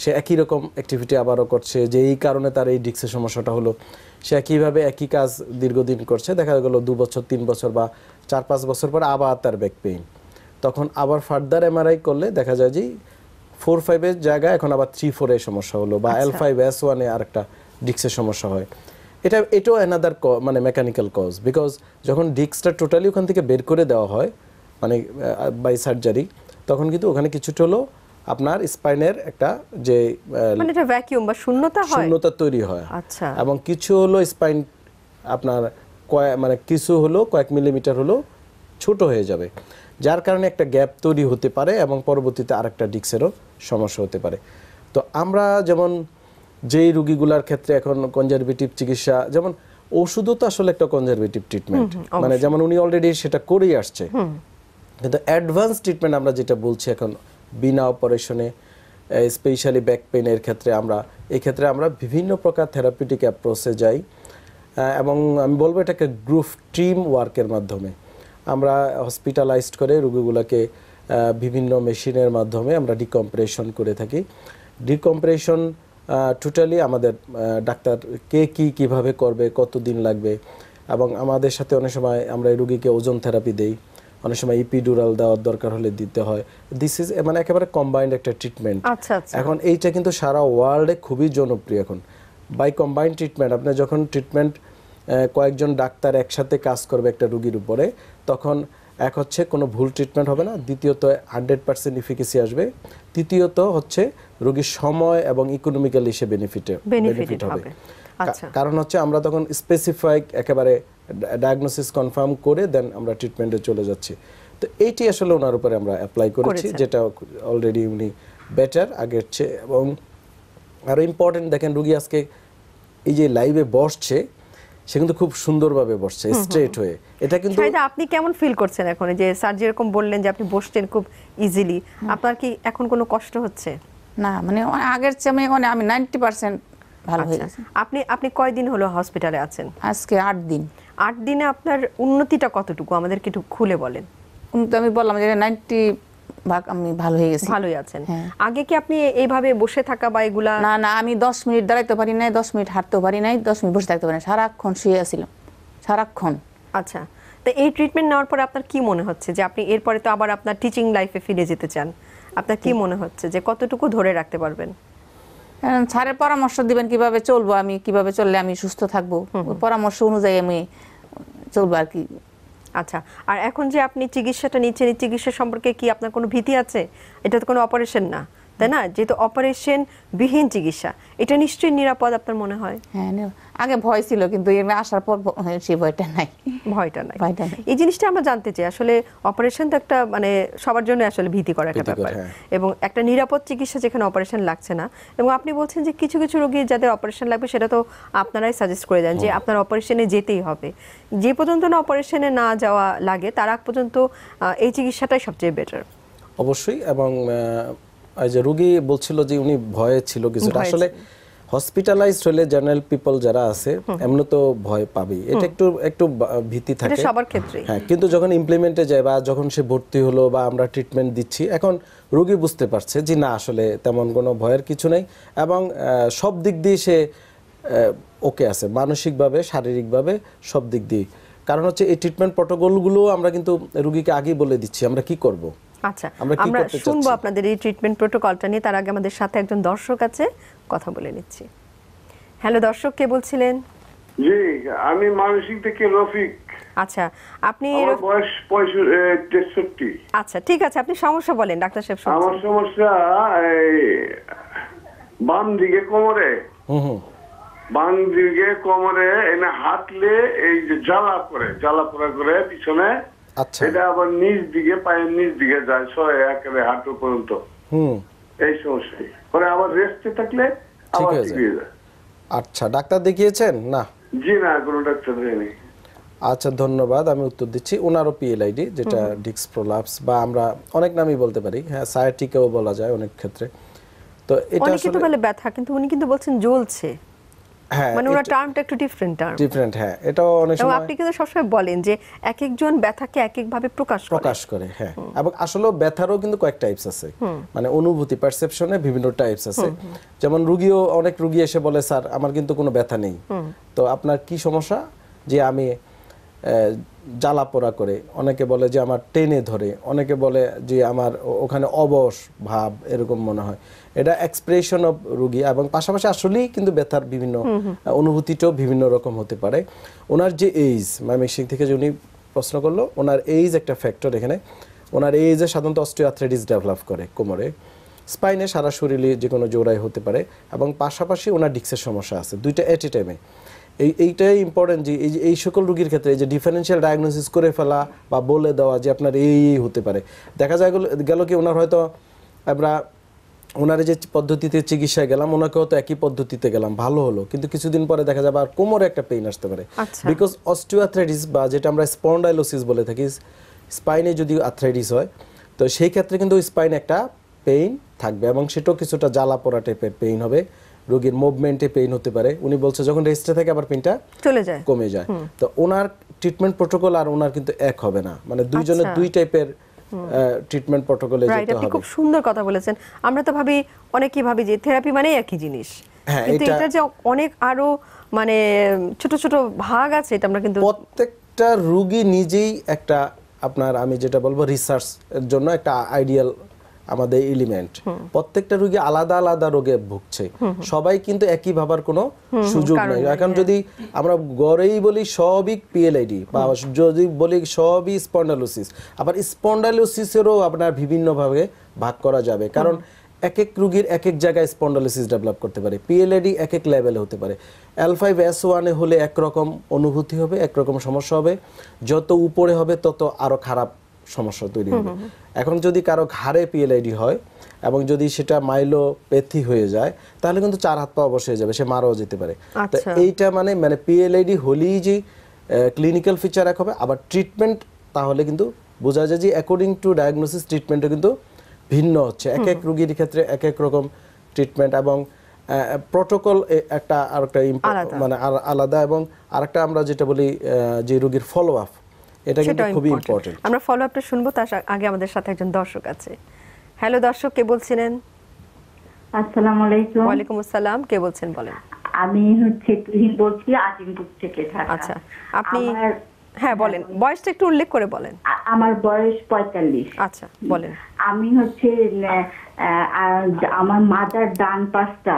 সে একই রকম অ্যাক্টিভিটি আবারও করছে যে এই কারণে তার এই ডিক্সের সমস্যাটা হলো সে একইভাবে একই কাজ দীর্ঘদিন করছে দেখা গেলো দু বছর তিন বছর বা চার পাঁচ বছর পর আবার তার ব্যাক পেইন তখন আবার ফার্দার এমআরআই করলে দেখা যায় যে ফোর ফাইভের জায়গায় এখন আবার থ্রি ফোরে সমস্যা হলো বা আচ্ছা। এল ফাইভ এস ওয়ানে আরেকটা ডিক্সের সমস্যা হয় এটা এটাও অ্যানাদার মানে মেকানিক্যাল কজ বিকজ যখন ডিক্সটা টোটালি ওখান থেকে বের করে দেওয়া হয় মানে বাই সার্জারি তখন কিন্তু ওখানে কিছুটা হলো আপনার স্পাইনের একটা যে মানে এটা ভ্যাকুয়াম বা শূন্যতা হয় শূন্যতা তৈরি হয় আচ্ছা এবং কিছু হলো স্পাইন আপনার কয় মানে কিছু হলো কয়েক মিলিমিটার হলো ছোট হয়ে যাবে যার কারণে একটা গ্যাপ তৈরি হতে পারে এবং পরবর্তীতে আরেকটা ডিক্সেরও সমস্যা হতে পারে তো আমরা যেমন যেই রুগীগুলার ক্ষেত্রে এখন কনজারভেটিভ চিকিৎসা যেমন ওষুধও তো আসলে একটা কনজারভেটিভ ট্রিটমেন্ট মানে যেমন উনি অলরেডি সেটা করেই আসছে কিন্তু অ্যাডভান্স ট্রিটমেন্ট আমরা যেটা বলছি এখন বিনা অপারেশনে স্পেশালি ব্যাক পেনের ক্ষেত্রে আমরা এক্ষেত্রে আমরা বিভিন্ন প্রকার থেরাপিউটিক অ্যাপ্রোচে যাই এবং আমি বলবো এটাকে গ্রুপ টিম ওয়ার্কের মাধ্যমে আমরা হসপিটালাইজড করে রুগীগুলোকে বিভিন্ন মেশিনের মাধ্যমে আমরা ডিকম্প্রেশন করে থাকি ডিকম্প্রেশন টোটালি আমাদের ডাক্তার কে কি কিভাবে করবে কত দিন লাগবে এবং আমাদের সাথে অনেক সময় আমরা রুগীকে ওজন থেরাপি দেই অনেক সময় ইপিডুরাল দেওয়ার দরকার হলে দিতে হয় দিস ইজ মানে একেবারে কম্বাইন্ড একটা ট্রিটমেন্ট আচ্ছা, আচ্ছা। এখন এইটা কিন্তু সারা ওয়ার্ল্ডে খুবই জনপ্রিয় এখন বাই কম্বাইন্ড ট্রিটমেন্ট আপনি যখন ট্রিটমেন্ট কয়েকজন ডাক্তার একসাথে কাজ করবে একটা রুগীর উপরে তখন এক হচ্ছে কোনো ভুল ট্রিটমেন্ট হবে না দ্বিতীয়ত হান্ড্রেড পার্সেন্ট ইফিকেসি আসবে তৃতীয়ত হচ্ছে রোগীর সময় এবং ইকোনমিক্যালি সে বেনিফিটে বেনিফিট হবে আচ্ছা। কারণ হচ্ছে আমরা তখন স্পেসিফাইক একেবারে ডায়াগনোসিস কনফার্ম করে দেন আমরা ট্রিটমেন্টে চলে যাচ্ছি তো এইটি আসলে ওনার উপরে আমরা অ্যাপ্লাই করেছি যেটা অলরেডি উনি বেটার আগের চেয়ে এবং আরও ইম্পর্টেন্ট দেখেন রুগী আজকে এই যে লাইভে বসছে সে কিন্তু খুব সুন্দরভাবে বসছে স্ট্রেট হয়ে এটা কিন্তু আপনি কেমন ফিল করছেন এখন যে স্যার যেরকম বললেন যে আপনি বসছেন খুব ইজিলি আপনার কি এখন কোনো কষ্ট হচ্ছে না মানে আগের চেয়ে মানে আমি নাইনটি পার্সেন্ট ভালো আচ্ছা, হয়ে আচ্ছা। গেছে আপনি আপনি কয়দিন হলো হসপিটালে আছেন আজকে আট দিন আট দিনে আপনার উন্নতিটা কতটুকু আমাদেরকে একটু খুলে বলেন আমি বললাম যে নাইনটি ভাগ আমি ভালো হয়ে গেছি ভালোই আছেন হ্যাঁ। আগে কি আপনি এইভাবে বসে থাকা বা এগুলা না না আমি দশ মিনিট দাঁড়াইতে পারি নাই দশ মিনিট হাঁটতে পারি নাই দশ মিনিট বসে থাকতে পারি না সারাক্ষণ শুয়ে আছিলাম সারাক্ষণ আচ্ছা তো এই ট্রিটমেন্ট নেওয়ার পরে আপনার কি মনে হচ্ছে যে আপনি এরপরে তো আবার আপনার টিচিং লাইফে ফিরে যেতে চান আপনার কি মনে হচ্ছে যে কতটুকু ধরে রাখতে পারবেন স্যারের পরামর্শ দিবেন কিভাবে চলবো আমি কিভাবে চললে আমি সুস্থ থাকবো পরামর্শ অনুযায়ী আমি চলবো আর কি আচ্ছা আর এখন যে আপনি চিকিৎসাটা নিচ্ছেন এই চিকিৎসা সম্পর্কে কি আপনার কোনো ভীতি আছে এটা তো কোনো অপারেশন না তাই না যেহেতু অপারেশন বিহীন চিকিৎসা এটা নিশ্চয়ই নিরাপদ আপনার মনে হয় হ্যাঁ আগে ভয় ছিল কিন্তু আসার পর হ্যাঁ, ভয়টা নাই ভয়টা নাই এই জিনিসটা আমরা জানতে চাই আসলে অপারেশন তো একটা মানে সবার জন্য আসলে একটা ব্যাপার হ্যাঁ। এবং একটা নিরাপদ চিকিৎসা যেখানে অপারেশন লাগছে না এবং আপনি বলছেন যে কিছু কিছু রোগী যাদের অপারেশন লাগবে সেটা তো আপনারাই সাজেস্ট করে দেন যে আপনার অপারেশনে যেতেই হবে যে পর্যন্ত না অপারেশনে না যাওয়া লাগে তার আগ পর্যন্ত এই চিকিৎসাটাই সবচেয়ে বেটার অবশ্যই এবং যে রুগী বলছিল যে উনি ভয়ে ছিল কিছুটা আসলে হসপিটালাইজ হলে জেনারেল পিপল যারা আছে এমনি তো ভয় পাবে এটা একটু একটু ভীতি থাকে সবার ক্ষেত্রে হ্যাঁ কিন্তু যখন ইমপ্লিমেন্টে যায় বা যখন সে ভর্তি হলো বা আমরা ট্রিটমেন্ট দিচ্ছি এখন রোগী বুঝতে পারছে যে না আসলে তেমন কোনো ভয়ের কিছু নেই এবং সব দিক দিয়ে সে ওকে আছে মানসিকভাবে শারীরিকভাবে সব দিক দিয়ে কারণ হচ্ছে এই ট্রিটমেন্ট প্রটোকলগুলো আমরা কিন্তু রুগীকে আগেই বলে দিচ্ছি আমরা কি করবো আচ্ছা আমরা শুনবো আপনাদের এই ট্রিটমেন্ট প্রোটোকলটা নিয়ে তার আগে আমাদের সাথে একজন দর্শক আছে কথা বলে নিচ্ছি হ্যালো দর্শক কে বলছিলেন জি আমি মানসিক থেকে রফিক আচ্ছা আপনি বয়স তেষট্টি আচ্ছা ঠিক আছে আপনি সমস্যা বলেন ডাক্তার সাহেব আমার সমস্যা বাম দিকে কোমরে বাম দিকে কোমরে এনে হাঁটলে এই যে জ্বালা করে জ্বালা পোড়া করে পিছনে আচ্ছা এটা আবার দিকে পায়ের দিকে যায় একেবারে হাঁটু পর্যন্ত হুম এই সমস্যা পরে আবার রেস্টে থাকলে ঠিক হয়ে যায় আচ্ছা ডাক্তার দেখিয়েছেন না জি না কোনো ডাক্তার আচ্ছা ধন্যবাদ আমি উত্তর দিচ্ছি ওনারও পিএলআইডি যেটা ডিক্স প্রলাপস বা আমরা অনেক নামই বলতে পারি হ্যাঁ সায়াটিকেও বলা যায় অনেক ক্ষেত্রে তো এটা আসলে ব্যথা কিন্তু উনি কিন্তু বলছেন জ্বলছে হ্যাঁ টার্মটা মানে একটু ডিফারেন্ট টার্ম ডিফারেন্ট হ্যাঁ অনেক সময় আপনি কিন্তু সবসময় বলেন যে এক একজন ব্যথাকে এক এক ভাবে প্রকাশ করে প্রকাশ করে হ্যাঁ এবং আসলে ব্যথারও কিন্তু কয়েক টাইপস আছে মানে অনুভূতি পারসেপশনে বিভিন্ন টাইপস আছে যেমন রোগীও অনেক রোগী এসে বলে স্যার আমার কিন্তু কোনো ব্যথা নেই তো আপনার কি সমস্যা যে আমি জ্বালা পোড়া করে অনেকে বলে যে আমার টেনে ধরে অনেকে বলে যে আমার ওখানে অবস ভাব এরকম মনে হয় এটা এক্সপ্রেশন অফ রুগী এবং পাশাপাশি আসলেই কিন্তু ব্যথার বিভিন্ন অনুভূতিটাও বিভিন্ন রকম হতে পারে ওনার যে এইজ ময়মনসিং থেকে যে উনি প্রশ্ন করলো ওনার এইজ একটা ফ্যাক্টর এখানে ওনার এইজে সাধারণত অস্টিওআথ্রাইটিস ডেভেলপ করে কোমরে স্পাইনে সারা শরীরে যে কোনো জোড়ায় হতে পারে এবং পাশাপাশি ওনার ডিক্সের সমস্যা আছে দুইটা এট এ টাইমে এই এইটাই ইম্পর্টেন্ট যে এই এই সকল রোগীর ক্ষেত্রে যে ডিফারেন্সিয়াল ডায়াগনোসিস করে ফেলা বা বলে দেওয়া যে আপনার এই এই হতে পারে দেখা যায় গেল কি ওনার হয়তো আমরা ওনার যে পদ্ধতিতে চিকিৎসায় গেলাম ওনাকে হয়তো একই পদ্ধতিতে গেলাম ভালো হলো কিন্তু কিছুদিন পরে দেখা যাবে আর কোমরে একটা পেইন আসতে পারে বিকজ আচ্ছা। অস্টিওথ্রাইটিস বা যেটা আমরা স্পন্ডাইলোসিস বলে থাকি স্পাইনে যদি আর্থ্রাইটিস হয় তো সেই ক্ষেত্রে কিন্তু স্পাইন একটা পেইন থাকবে এবং সেটাও কিছুটা জ্বালা পোড়া টাইপের পেইন হবে রোগীর মুভমেন্টে পেইন হতে পারে উনি বলছে যখন রেস্টে থাকে আবার পেইনটা চলে যায় কমে যায় তো ওনার ট্রিটমেন্ট প্রোটোকল আর ওনার কিন্তু এক হবে না মানে দুইজনের আচ্ছা। দুই টাইপের ট্রিটমেন্ট প্রটোকলে যেতে হবে আপনি খুব সুন্দর কথা বলেছেন আমরা তো ভাবি অনেকেই ভাবি যে থেরাপি মানে একই জিনিস হ্যাঁ, কিন্তু এটা যে অনেক আরো মানে ছোট ছোট ভাগ আছে এটা আমরা কিন্তু প্রত্যেকটা রোগী নিজেই একটা আপনার আমি যেটা বলবো রিসার্চ এর জন্য একটা আইডিয়াল আমাদের এলিমেন্ট প্রত্যেকটা রোগী আলাদা আলাদা রোগে ভুগছে সবাই কিন্তু একই ভাবার কোনো সুযোগ নাই এখন হ্যাঁ। যদি আমরা গড়েই বলি সবই পিএলআইডি বা যদি বলি সবই স্পন্ডালোসিস আবার স্পন্ডালোসিসেরও আপনার বিভিন্নভাবে ভাগ করা যাবে কারণ এক এক রুগীর এক এক জায়গায় স্পন্ডালোসিস ডেভেলপ করতে পারে পিএলআইডি এক এক লেভেলে হতে পারে এল ফাইভ এস ওয়ানে হলে একরকম অনুভূতি হবে একরকম সমস্যা হবে যত উপরে হবে তত আরও খারাপ সমস্যা তৈরি হবে এখন যদি কারো ঘাড়ে পিএলআইডি হয় এবং যদি সেটা মাইলোপ্যাথি হয়ে যায় তাহলে কিন্তু চার হাত পা অবশ্যই যাবে সে মারাও যেতে পারে তো আচ্ছা। এইটা মানে মানে পিএলআইডি হলেই যে ক্লিনিক্যাল ফিচার এক হবে আবার ট্রিটমেন্ট তাহলে কিন্তু বোঝা যায় যে অ্যাকর্ডিং টু ডায়াগনোসিস ট্রিটমেন্টও কিন্তু ভিন্ন হচ্ছে এক এক রুগীর ক্ষেত্রে এক এক রকম ট্রিটমেন্ট এবং প্রোটোকল একটা আরেকটা মানে আলাদা এবং আরেকটা আমরা যেটা বলি যে রুগীর ফলো আপ এটা কিন্তু খুবই ইম্পর্টেন্ট আমরা ফলো আপটা শুনবো তার আগে আমাদের সাথে একজন দর্শক আছে হ্যালো দর্শক কে বলছিলেন আসসালামু আলাইকুম আসসালাম কে বলছেন বলেন আমি হচ্ছে তুহিন বলছি আজিমপুর থেকে ঢাকা আচ্ছা আপনি হ্যাঁ বলেন বয়সটা একটু উল্লেখ করে বলেন আমার বয়স পঁয়তাল্লিশ আচ্ছা বলেন আমি হচ্ছে আমার মাথার ডান পাশটা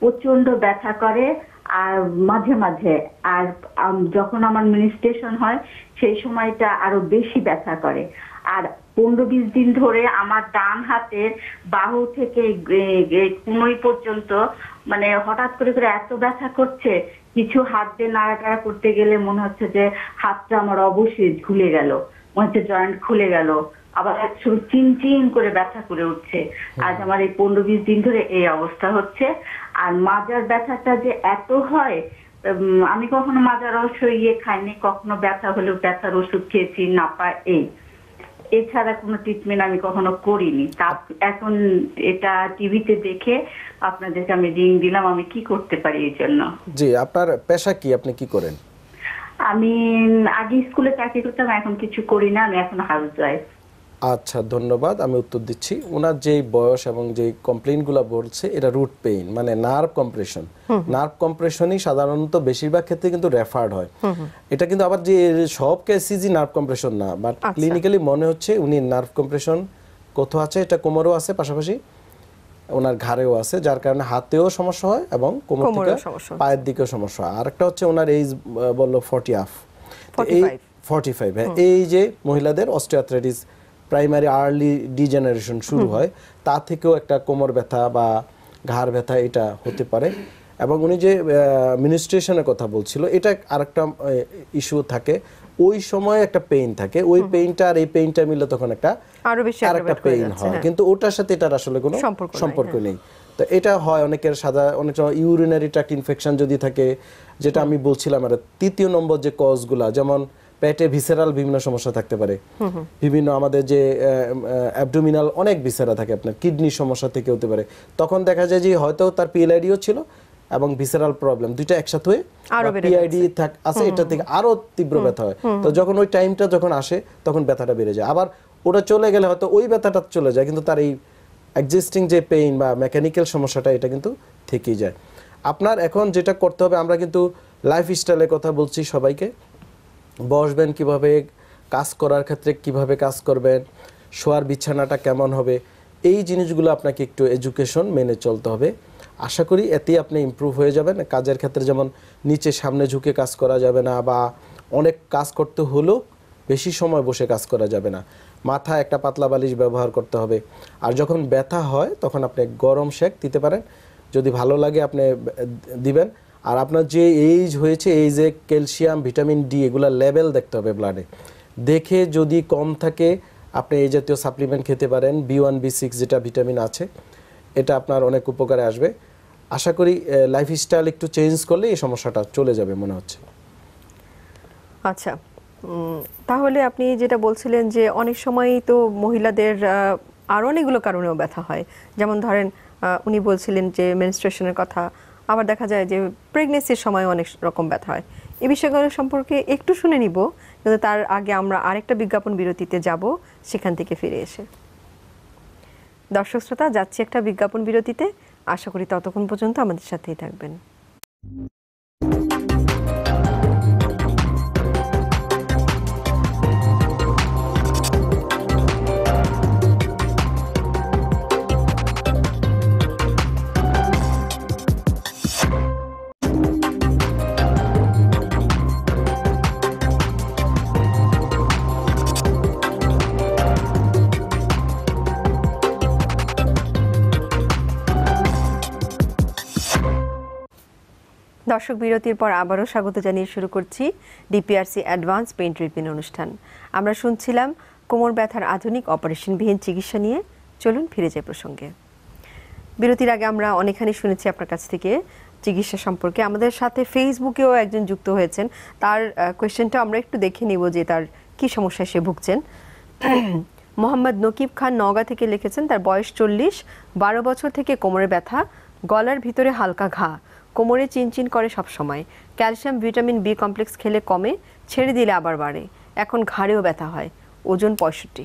প্রচন্ড ব্যথা করে আর মাঝে মাঝে আর যখন আমার মিনিস্ট্রেশন হয় সেই সময়টা আরো বেশি ব্যথা করে আর পনেরো বিশ দিন ধরে আমার ডান হাতের বাহু থেকে কুনোই পর্যন্ত মানে হঠাৎ করে করে এত ব্যথা করছে কিছু হাত দিয়ে নাড়াচাড়া করতে গেলে মনে হচ্ছে যে হাতটা আমার অবশ্যই ঝুলে গেল মনে হচ্ছে জয়েন্ট খুলে গেল আবার চিন চিন করে ব্যথা করে উঠছে আজ আমার এই পনেরো বিশ দিন ধরে এই অবস্থা হচ্ছে আর মাজার ব্যথাটা যে এত হয় আমি কখনো মাজার অংশ ইয়ে খাইনি কখনো ব্যথা হলেও ব্যথার ওষুধ খেয়েছি নাপা এই এছাড়া কোনো ট্রিটমেন্ট আমি কখনো করিনি তা এখন এটা টিভিতে দেখে আপনাদেরকে আমি রিং দিলাম আমি কি করতে পারি এই জন্য জি আপনার পেশা কি আপনি কি করেন আমি আগে স্কুলে চাকরি করতাম এখন কিছু করি না আমি এখন হাউস ওয়াইফ আচ্ছা ধন্যবাদ আমি উত্তর দিচ্ছি ওনার যে বয়স এবং যেই কমপ্লেনগুলো বলছে এটা রুট পেইন মানে নার্ভ কম্প্রেশন নার্ভ কম্প্রেশনই সাধারণত বেশিরভাগ ক্ষেত্রে কিন্তু রেফার্ড হয় এটা কিন্তু আবার যে সব কেসিজি নার্ভ কম্প্রেশন না বাট আচ্ছা। ক্লিনিক্যালি মনে হচ্ছে উনি নার্ভ কম্প্রেশন কোথাও আছে এটা কোমরও আছে পাশাপাশি ওনার ঘাড়েও আছে যার কারণে হাতেও সমস্যা হয় এবং কোমর থেকে পায়ের দিকেও সমস্যা হয় আরেকটা হচ্ছে ওনার এই বললো ফর্টি আফ ফর্টি ফাইভ এই যে মহিলাদের অস্টিওআর্থ্রাইটিস প্রাইমারি আর্লি ডিজেনারেশন শুরু হয় তা থেকেও একটা কোমর ব্যথা বা ঘাড় ব্যথা এটা হতে পারে এবং উনি যে মিনিস্ট্রেশনের কথা বলছিল এটা আরেকটা ইস্যু থাকে ওই সময় একটা পেইন থাকে ওই পেইনটা আর এই পেইনটা মিলে তখন একটা আরো বেশি আরেকটা পেইন হয় হ্যাঁ। কিন্তু ওটার সাথে এটার আসলে কোনো সম্পর্ক নেই হ্যাঁ। তো এটা হয় অনেকের সাদা অনেক সময় ইউরিনারি ট্র্যাক্ট ইনফেকশন যদি থাকে যেটা আমি বলছিলাম আর তৃতীয় নম্বর যে কজগুলা যেমন পেটে ভিসেরাল বিভিন্ন সমস্যা থাকতে পারে বিভিন্ন আমাদের যে অ্যাবডোমিনাল অনেক ভিসেরা থাকে আপনার কিডনি সমস্যা থেকে হতে পারে তখন দেখা যায় যে হয়তো তার পিএলআইডিও ছিল এবং ভিসেরাল প্রবলেম দুইটা একসাথে হয়ে পিআইডি থাক আছে এটা থেকে আরো তীব্র ব্যথা হয় তো যখন ওই টাইমটা যখন আসে তখন ব্যথাটা বেড়ে যায় আবার ওটা চলে গেলে হয়তো ওই ব্যথাটা চলে যায় কিন্তু তার এই এক্সিস্টিং যে পেইন বা মেকানিক্যাল সমস্যাটা এটা কিন্তু থেকেই যায় আপনার এখন যেটা করতে হবে আমরা কিন্তু লাইফস্টাইলের কথা বলছি সবাইকে বসবেন কিভাবে কাজ করার ক্ষেত্রে কিভাবে কাজ করবেন শোয়ার বিছানাটা কেমন হবে এই জিনিসগুলো আপনাকে একটু এডুকেশন মেনে চলতে হবে আশা করি এতেই আপনি ইম্প্রুভ হয়ে যাবেন কাজের ক্ষেত্রে যেমন নিচে সামনে ঝুঁকে কাজ করা যাবে না বা অনেক কাজ করতে হলেও বেশি সময় বসে কাজ করা যাবে না মাথা একটা পাতলা বালিশ ব্যবহার করতে হবে আর যখন ব্যথা হয় তখন আপনি গরম শেক দিতে পারেন যদি ভালো লাগে আপনি দিবেন আর আপনার যে এইজ হয়েছে এই যে ক্যালসিয়াম ভিটামিন ডি এগুলা লেভেল দেখতে হবে ব্লাডে দেখে যদি কম থাকে আপনি এই জাতীয় সাপ্লিমেন্ট খেতে পারেন বি ওয়ান বি সিক্স যেটা ভিটামিন আছে এটা আপনার অনেক উপকারে আসবে আশা করি লাইফস্টাইল একটু চেঞ্জ করলে এই সমস্যাটা চলে যাবে মনে হচ্ছে আচ্ছা তাহলে আপনি যেটা বলছিলেন যে অনেক সময়ই তো মহিলাদের আর অনেকগুলো কারণেও ব্যথা হয় যেমন ধরেন উনি বলছিলেন যে মেনস্ট্রেশনের কথা আবার দেখা যায় যে প্রেগনেন্সির সময় অনেক রকম ব্যথা হয় এ বিষয়গুলো সম্পর্কে একটু শুনে নিব কিন্তু তার আগে আমরা আরেকটা বিজ্ঞাপন বিরতিতে যাব সেখান থেকে ফিরে এসে দর্শক শ্রোতা যাচ্ছি একটা বিজ্ঞাপন বিরতিতে আশা করি ততক্ষণ পর্যন্ত আমাদের সাথেই থাকবেন দর্শক বিরতির পর আবারও স্বাগত জানিয়ে শুরু করছি ডিপিআরসি অ্যাডভান্স পেইন ট্রিটমেন্ট অনুষ্ঠান আমরা শুনছিলাম কোমর ব্যথার আধুনিক অপারেশন চিকিৎসা নিয়ে চলুন ফিরে যাই প্রসঙ্গে বিরতির আগে আমরা অনেকখানি শুনেছি আপনার কাছ থেকে চিকিৎসা সম্পর্কে আমাদের সাথে ফেসবুকেও একজন যুক্ত হয়েছেন তার কোয়েশ্চেনটা আমরা একটু দেখে নিব যে তার কি সমস্যায় সে ভুগছেন মোহাম্মদ নকিব খান নওগাঁ থেকে লিখেছেন তার বয়স চল্লিশ বারো বছর থেকে কোমরে ব্যথা গলার ভিতরে হালকা ঘা কোমরে চিনচিন করে সব সময় ক্যালসিয়াম ভিটামিন বি কমপ্লেক্স খেলে কমে ছেড়ে দিলে আবার বাড়ে এখন ঘাড়েও ব্যথা হয় ওজন পঁয়ষট্টি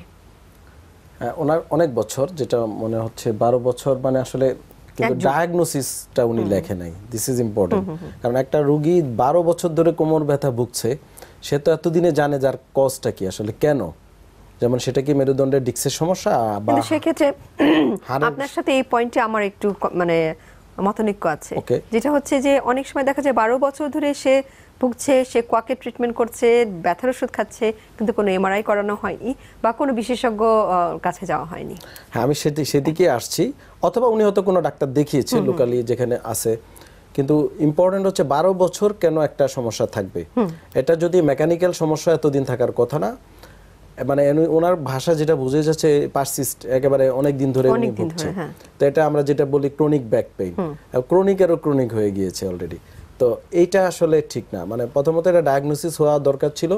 হ্যাঁ, ওনার অনেক বছর যেটা মনে হচ্ছে বারো বছর মানে আসলে কিন্তু ডায়াগনোসিসটা উনি লেখে নাই দিস ইজ ইম্পর্টেন্ট কারণ একটা রুগী বারো বছর ধরে কোমর ব্যথা ভুগছে সে তো এতদিনে জানে যার কজটা কি আসলে কেন যেমন সেটা কি মেরুদণ্ডের ডিক্সের সমস্যা বা সেক্ষেত্রে আপনার সাথে এই পয়েন্টে আমার একটু মানে মতানৈক্য আছে যেটা হচ্ছে যে অনেক সময় দেখা যায় বারো বছর ধরে সে ভুগছে সে কোয়াকে ট্রিটমেন্ট করছে ব্যথার ওষুধ খাচ্ছে কিন্তু কোনো এমআরআই করানো হয়নি বা কোনো বিশেষজ্ঞ কাছে যাওয়া হয়নি হ্যাঁ আমি সেটি সেদিকে আসছি অথবা উনি হয়তো কোনো ডাক্তার দেখিয়েছে লোকালি যেখানে আছে কিন্তু ইম্পর্টেন্ট হচ্ছে বারো বছর কেন একটা সমস্যা থাকবে এটা যদি মেকানিক্যাল সমস্যা এতদিন থাকার কথা না মানে ওনার ভাষা যেটা বুঝে যাচ্ছে পারসিস্ট একেবারে অনেক দিন ধরে উনি ভুগছে হ্যাঁ। তো এটা আমরা যেটা বলি ক্রনিক ব্যাক পেইন ক্রনিক আর ক্রনিক হয়ে গিয়েছে অলরেডি তো এইটা আসলে ঠিক না মানে প্রথমত এটা ডায়াগনোসিস হওয়া দরকার ছিল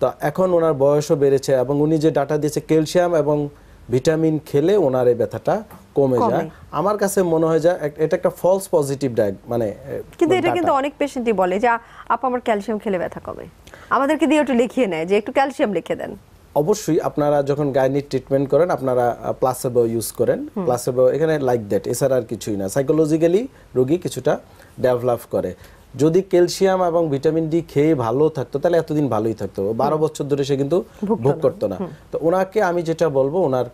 তো এখন ওনার বয়সও বেড়েছে এবং উনি যে ডাটা দিয়েছে ক্যালসিয়াম এবং ভিটামিন খেলে ওনার এই ব্যথাটা কমে যায় আমার কাছে মনে হয় যা এটা একটা ফলস পজিটিভ ডায়াগ মানে কিন্তু এটা কিন্তু অনেক পেশেন্টই বলে যে আপা আমার ক্যালসিয়াম খেলে ব্যথা কমে আমাদেরকে দিয়ে একটু লিখিয়ে নেয় যে একটু ক্যালসিয়াম লিখে দেন অবশ্যই আপনারা যখন গাইনির ট্রিটমেন্ট করেন আপনারা প্লাসেবো ইউজ করেন প্লাসেবো এখানে লাইক দ্যাট এছাড়া আর কিছুই না সাইকোলজিক্যালি রোগী কিছুটা ডেভেলপ করে যদি ক্যালসিয়াম এবং ভিটামিন ডি খেয়ে ভালো থাকতো তাহলে এতদিন ভালোই থাকতো বারো বছর ধরে সে কিন্তু ভোগ করতো না তো ওনাকে আমি যেটা বলবো ওনার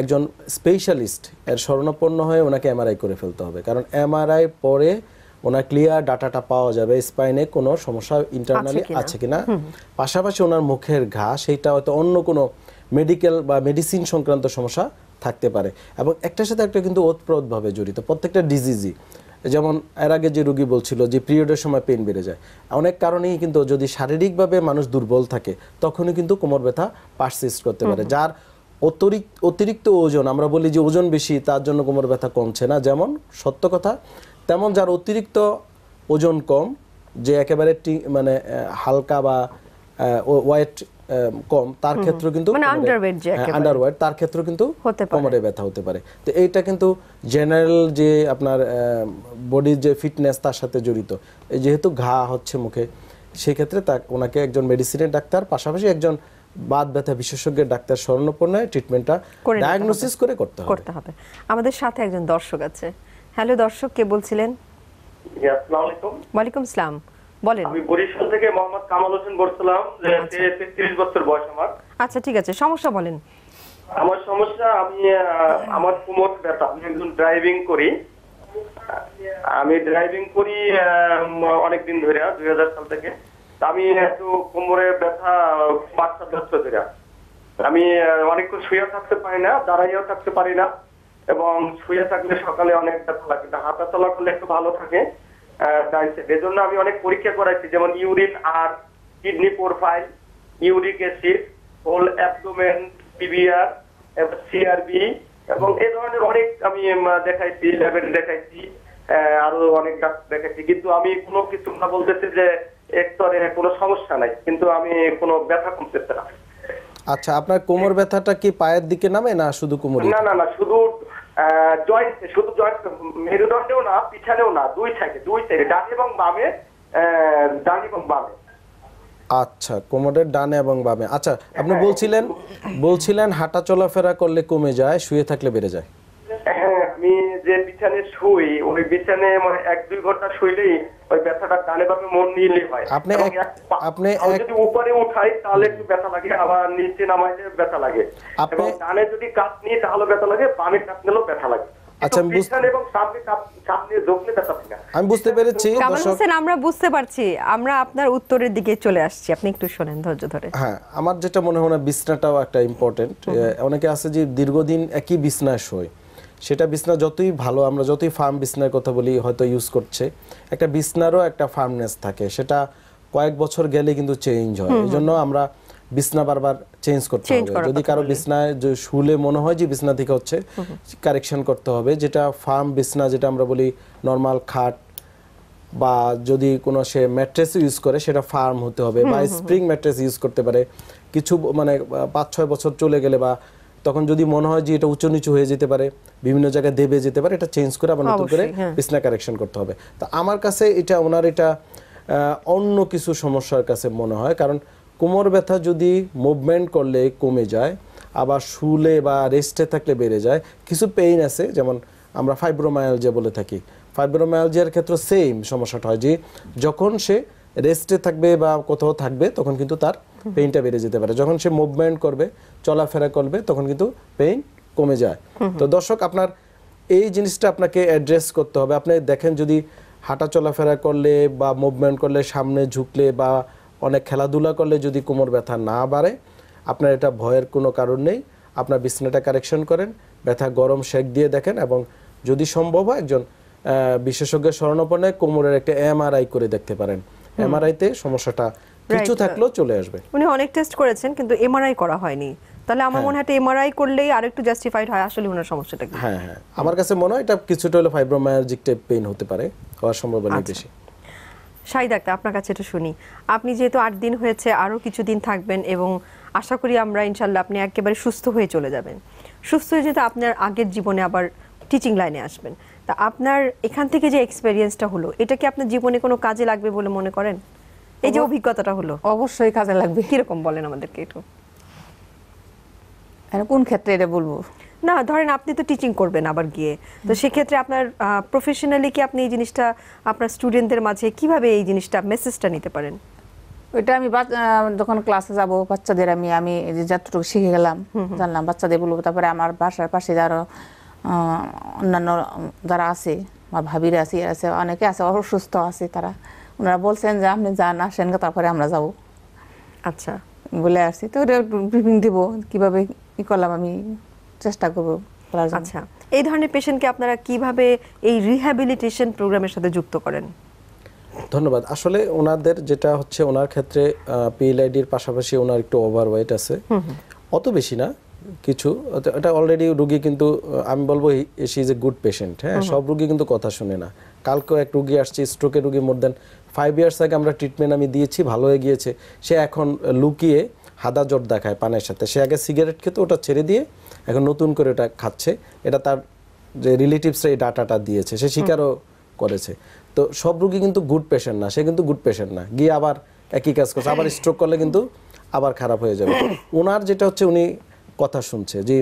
একজন স্পেশালিস্ট এর স্বর্ণপন্ন হয়ে ওনাকে এমআরআই করে ফেলতে হবে কারণ এমআরআই পরে ওনার ক্লিয়ার ডাটাটা পাওয়া যাবে স্পাইনে কোনো সমস্যা ইন্টারনালি আছে কিনা পাশাপাশি ওনার মুখের ঘা সেইটা হয়তো অন্য কোনো মেডিকেল বা মেডিসিন সংক্রান্ত সমস্যা থাকতে পারে এবং একটার সাথে একটা কিন্তু ওতপ্রোতভাবে জড়িত প্রত্যেকটা ডিজিজই যেমন এর আগে যে রুগী বলছিল যে পিরিয়ডের সময় পেন বেড়ে যায় অনেক কারণেই কিন্তু যদি শারীরিকভাবে মানুষ দুর্বল থাকে তখনই কিন্তু কোমর ব্যথা পার্সিস্ট করতে পারে যার অতিরিক্ত অতিরিক্ত ওজন আমরা বলি যে ওজন বেশি তার জন্য কোমর ব্যথা কমছে না যেমন সত্য কথা তেমন যার অতিরিক্ত ওজন কম যে একেবারে মানে হালকা বা ওয়েট কম তার ক্ষেত্রে কিন্তু আন্ডারওয়েট মানে হ্যাঁ, তার ক্ষেত্রে কিন্তু কোমরে ব্যথা হতে পারে তো এইটা কিন্তু জেনারেল যে আপনার বডির যে ফিটনেস তার সাথে জড়িত যেহেতু ঘা হচ্ছে মুখে সেক্ষেত্রে তা ওনাকে একজন মেডিসিনের ডাক্তার পাশাপাশি একজন বাদ ব্যথা বিশেষজ্ঞের ডাক্তার স্বর্ণপূর্ণায় ট্রিটমেন্টটা ডায়াগনোসিস করে করতে হবে করতে হবে আমাদের সাথে একজন দর্শক আছে হ্যালো দর্শক কে বলছিলেন ওয়ালাইকুম সালাম বলেন আমি বরিশাল থেকে মোহাম্মদ কামাল হোসেন বলছিলাম আচ্ছা। তেত্রিশ বছর বয়স আমার আচ্ছা ঠিক আছে সমস্যা বলেন আমার সমস্যা আমি আমার কোমর ব্যথা আমি একজন ড্রাইভিং করি আমি ড্রাইভিং করি অনেক দিন ধরে দুই হাজার সাল থেকে আমি একটু কোমরে ব্যথা পাঁচ সাত বছর ধরে আমি অনেকক্ষণ শুয়ে থাকতে পারি না দাঁড়াইয়াও থাকতে পারি না এবং শুয়ে থাকলে সকালে অনেকটা থালা কিন্তু হাঁটা চলা করলে একটু ভালো থাকে এজন্য আমি অনেক পরীক্ষা করাইছি যেমন ইউরিন আর kidney profile uric acid whole abdomen PBR CRB এবং এ ধরনের অনেক আমি দেখাইছি ল্যাবের দেখাইছি আরো অনেক ডাক্তার দেখাইছি কিন্তু আমি কোনো কিছু না বলতেছি যে একটরে কোনো সমস্যা নাই কিন্তু আমি কোনো ব্যথা কমতেছে না আচ্ছা আপনার কোমর ব্যথাটা কি পায়ের দিকে নামে না শুধু কোমরে না না না শুধু জয়েন্ট শুধু জয়েন্ট মেরুদণ্ডেও না পিছনেও না দুই সাইডে দুই সাইডে ডানে এবং বামে ডান এবং বামে আচ্ছা কোমরের ডানে এবং বামে আচ্ছা আপনি হ্যাঁ। বলছিলেন বলছিলেন হাঁটা চলাফেরা করলে কমে যায় শুয়ে থাকলে বেড়ে যায় আমি যে বিছানে শুই ওই বিছানে মানে এক দুই ঘন্টা শুইলেই ওই ব্যথাটা ডানে বামে মন নিলে হয় আপনি আপনি যদি উপরে উঠাই তাহলে একটু ব্যথা লাগে আবার নিচে নামাইলে ব্যথা লাগে এবং ডানে যদি কাপ নিয়ে তাহলে ব্যথা লাগে বামে কাপ নিলেও ব্যথা লাগে আচ্ছা, আমি বুঝতে পেরেছি আমরা বুঝতে পারছি আমরা আপনার উত্তরের দিকে চলে আসছি আপনি একটু শোনেন ধৈর্য ধরে হ্যাঁ আমার যেটা মনে হয় বিছনাটাও একটা ইম্পর্টেন্ট অনেকে আছে যে দীর্ঘদিন একই বিছনায় শোয় সেটা বিছনা যতই ভালো আমরা যতই ফার্ম বিছনার কথা বলি হয়তো ইউজ করছে একটা বিছনারও একটা ফার্মনেস থাকে সেটা কয়েক বছর গেলে কিন্তু চেঞ্জ হয় এই জন্য আমরা বিছনা বারবার চেঞ্জ করতে হবে যদি কারো বিছনায় যে শুলে মনে হয় যে বিছনা থেকে হচ্ছে কারেকশন করতে হবে যেটা ফার্ম বিছনা যেটা আমরা বলি নর্মাল খাট বা যদি কোনো সে ম্যাট্রেস ইউজ করে সেটা ফার্ম হতে হবে বা স্প্রিং ম্যাট্রেস ইউজ করতে পারে কিছু মানে পাঁচ ছয় বছর চলে গেলে বা তখন যদি মনে হয় যে এটা উঁচু নিচু হয়ে যেতে পারে বিভিন্ন জায়গায় দেবে যেতে পারে এটা চেঞ্জ করে আবার নতুন করে হ্যাঁ। বিছনা কারেকশন করতে হবে তো আমার কাছে এটা ওনার এটা অন্য কিছু সমস্যার কাছে মনে হয় কারণ কোমর ব্যথা যদি মুভমেন্ট করলে কমে যায় আবার শুলে বা রেস্টে থাকলে বেড়ে যায় কিছু পেইন আছে যেমন আমরা ফাইব্রোমায়ালজিয়া বলে থাকি ফাইব্রোমায়ালজিয়ার ক্ষেত্রে সেম সমস্যাটা হয় যে যখন সে রেস্টে থাকবে বা কোথাও থাকবে তখন কিন্তু তার পেইনটা বেড়ে যেতে পারে যখন সে মুভমেন্ট করবে চলাফেরা করবে তখন কিন্তু পেইন কমে যায় তো দর্শক আপনার এই জিনিসটা আপনাকে অ্যাড্রেস করতে হবে আপনি দেখেন যদি হাঁটা চলাফেরা করলে বা মুভমেন্ট করলে সামনে ঝুঁকলে বা অনেক খেলাধুলা করলে যদি কোমর ব্যথা না বাড়ে আপনার এটা ভয়ের কোনো কারণ নেই আপনার বিছনাটা কারেকশন করেন ব্যথা গরম শেক দিয়ে দেখেন এবং যদি সম্ভব হয় একজন বিশেষজ্ঞের শরণাপন্ন কোমরের একটা এমআরআই করে দেখতে পারেন এমআরআইতে সমস্যাটা কিছু থাকলেও চলে আসবে উনি অনেক টেস্ট করেছেন কিন্তু এমআরআই করা হয়নি তাহলে আমার হ্যাঁ। মনে হয় এমআরআই করলেই আরেকটু জাস্টিফাইড হয় আসলে ওনার সমস্যাটা কি হ্যাঁ হ্যাঁ আমার কাছে মনে হয় এটা কিছুটা হলো ফাইব্রোমায়ালজিক টাইপ পেইন হতে পারে হওয়ার সম্ভাবনা আচ্ছা। বেশি শাহিদ ডাক্তার আপনার কাছে এটা শুনি আপনি যেহেতু আট দিন হয়েছে আরও কিছুদিন থাকবেন এবং আশা করি আমরা ইনশাল্লাহ আপনি একেবারে সুস্থ হয়ে চলে যাবেন সুস্থ হয়ে যেতে আপনার আগের জীবনে আবার টিচিং লাইনে আসবেন তা আপনার এখান থেকে যে এক্সপেরিয়েন্সটা হলো এটা কি আপনার জীবনে কোনো কাজে লাগবে বলে মনে করেন এই যে অভিজ্ঞতাটা হলো অবশ্যই কাজে লাগবে কিরকম বলেন আমাদেরকে একটু কোন ক্ষেত্রে এটা বলবো না ধরেন আপনি তো টিচিং করবেন আবার গিয়ে তো সেক্ষেত্রে আপনার প্রফেশনালি কি আপনি এই জিনিসটা আপনার স্টুডেন্টদের মাঝে কিভাবে এই জিনিসটা মেসেজটা নিতে পারেন ওইটা আমি যখন ক্লাসে যাব বাচ্চাদের আমি আমি যতটুকু শিখে গেলাম জানলাম বাচ্চাদের বলবো তারপরে আমার বাসার পাশে যারা অন্যান্য যারা আছে বা ভাবিরা আছে আছে অনেকে আছে অসুস্থ আছে তারা ওনারা বলছেন যে আপনি যান আসেন তারপরে আমরা যাব আচ্ছা বলে আসছি তো ওটা ব্রিফিং দেবো কীভাবে ই করলাম আমি চেষ্টা করবো আচ্ছা এই ধরনের পেশেন্টকে আপনারা কিভাবে এই রিহ্যাবিলিটেশন প্রোগ্রামের সাথে যুক্ত করেন ধন্যবাদ আসলে ওনাদের যেটা হচ্ছে ওনার ক্ষেত্রে পিএলআইডির পাশাপাশি ওনার একটু ওভারওয়েট আছে অত বেশি না কিছু এটা অলরেডি রুগী কিন্তু আমি বলবো she is a good patient হ্যাঁ সব রুগী কিন্তু কথা শুনে না কালকেও এক রুগী আসছে স্ট্রোকের রুগী মোর দেন ফাইভ ইয়ার্স আগে আমরা ট্রিটমেন্ট আমি দিয়েছি ভালো হয়ে গিয়েছে সে এখন লুকিয়ে হাদা জট দেখায় পানের সাথে সে আগে সিগারেট খেতে ওটা ছেড়ে দিয়ে এখন নতুন করে ওটা খাচ্ছে এটা তার যে রিলেটিভসরা এই ডাটাটা দিয়েছে সে স্বীকারও করেছে তো সব রুগী কিন্তু গুড পেশেন্ট না সে কিন্তু গুড পেশেন্ট না গিয়ে আবার একই কাজ করছে আবার স্ট্রোক করলে কিন্তু আবার খারাপ হয়ে যাবে ওনার যেটা হচ্ছে উনি কথা শুনছে যে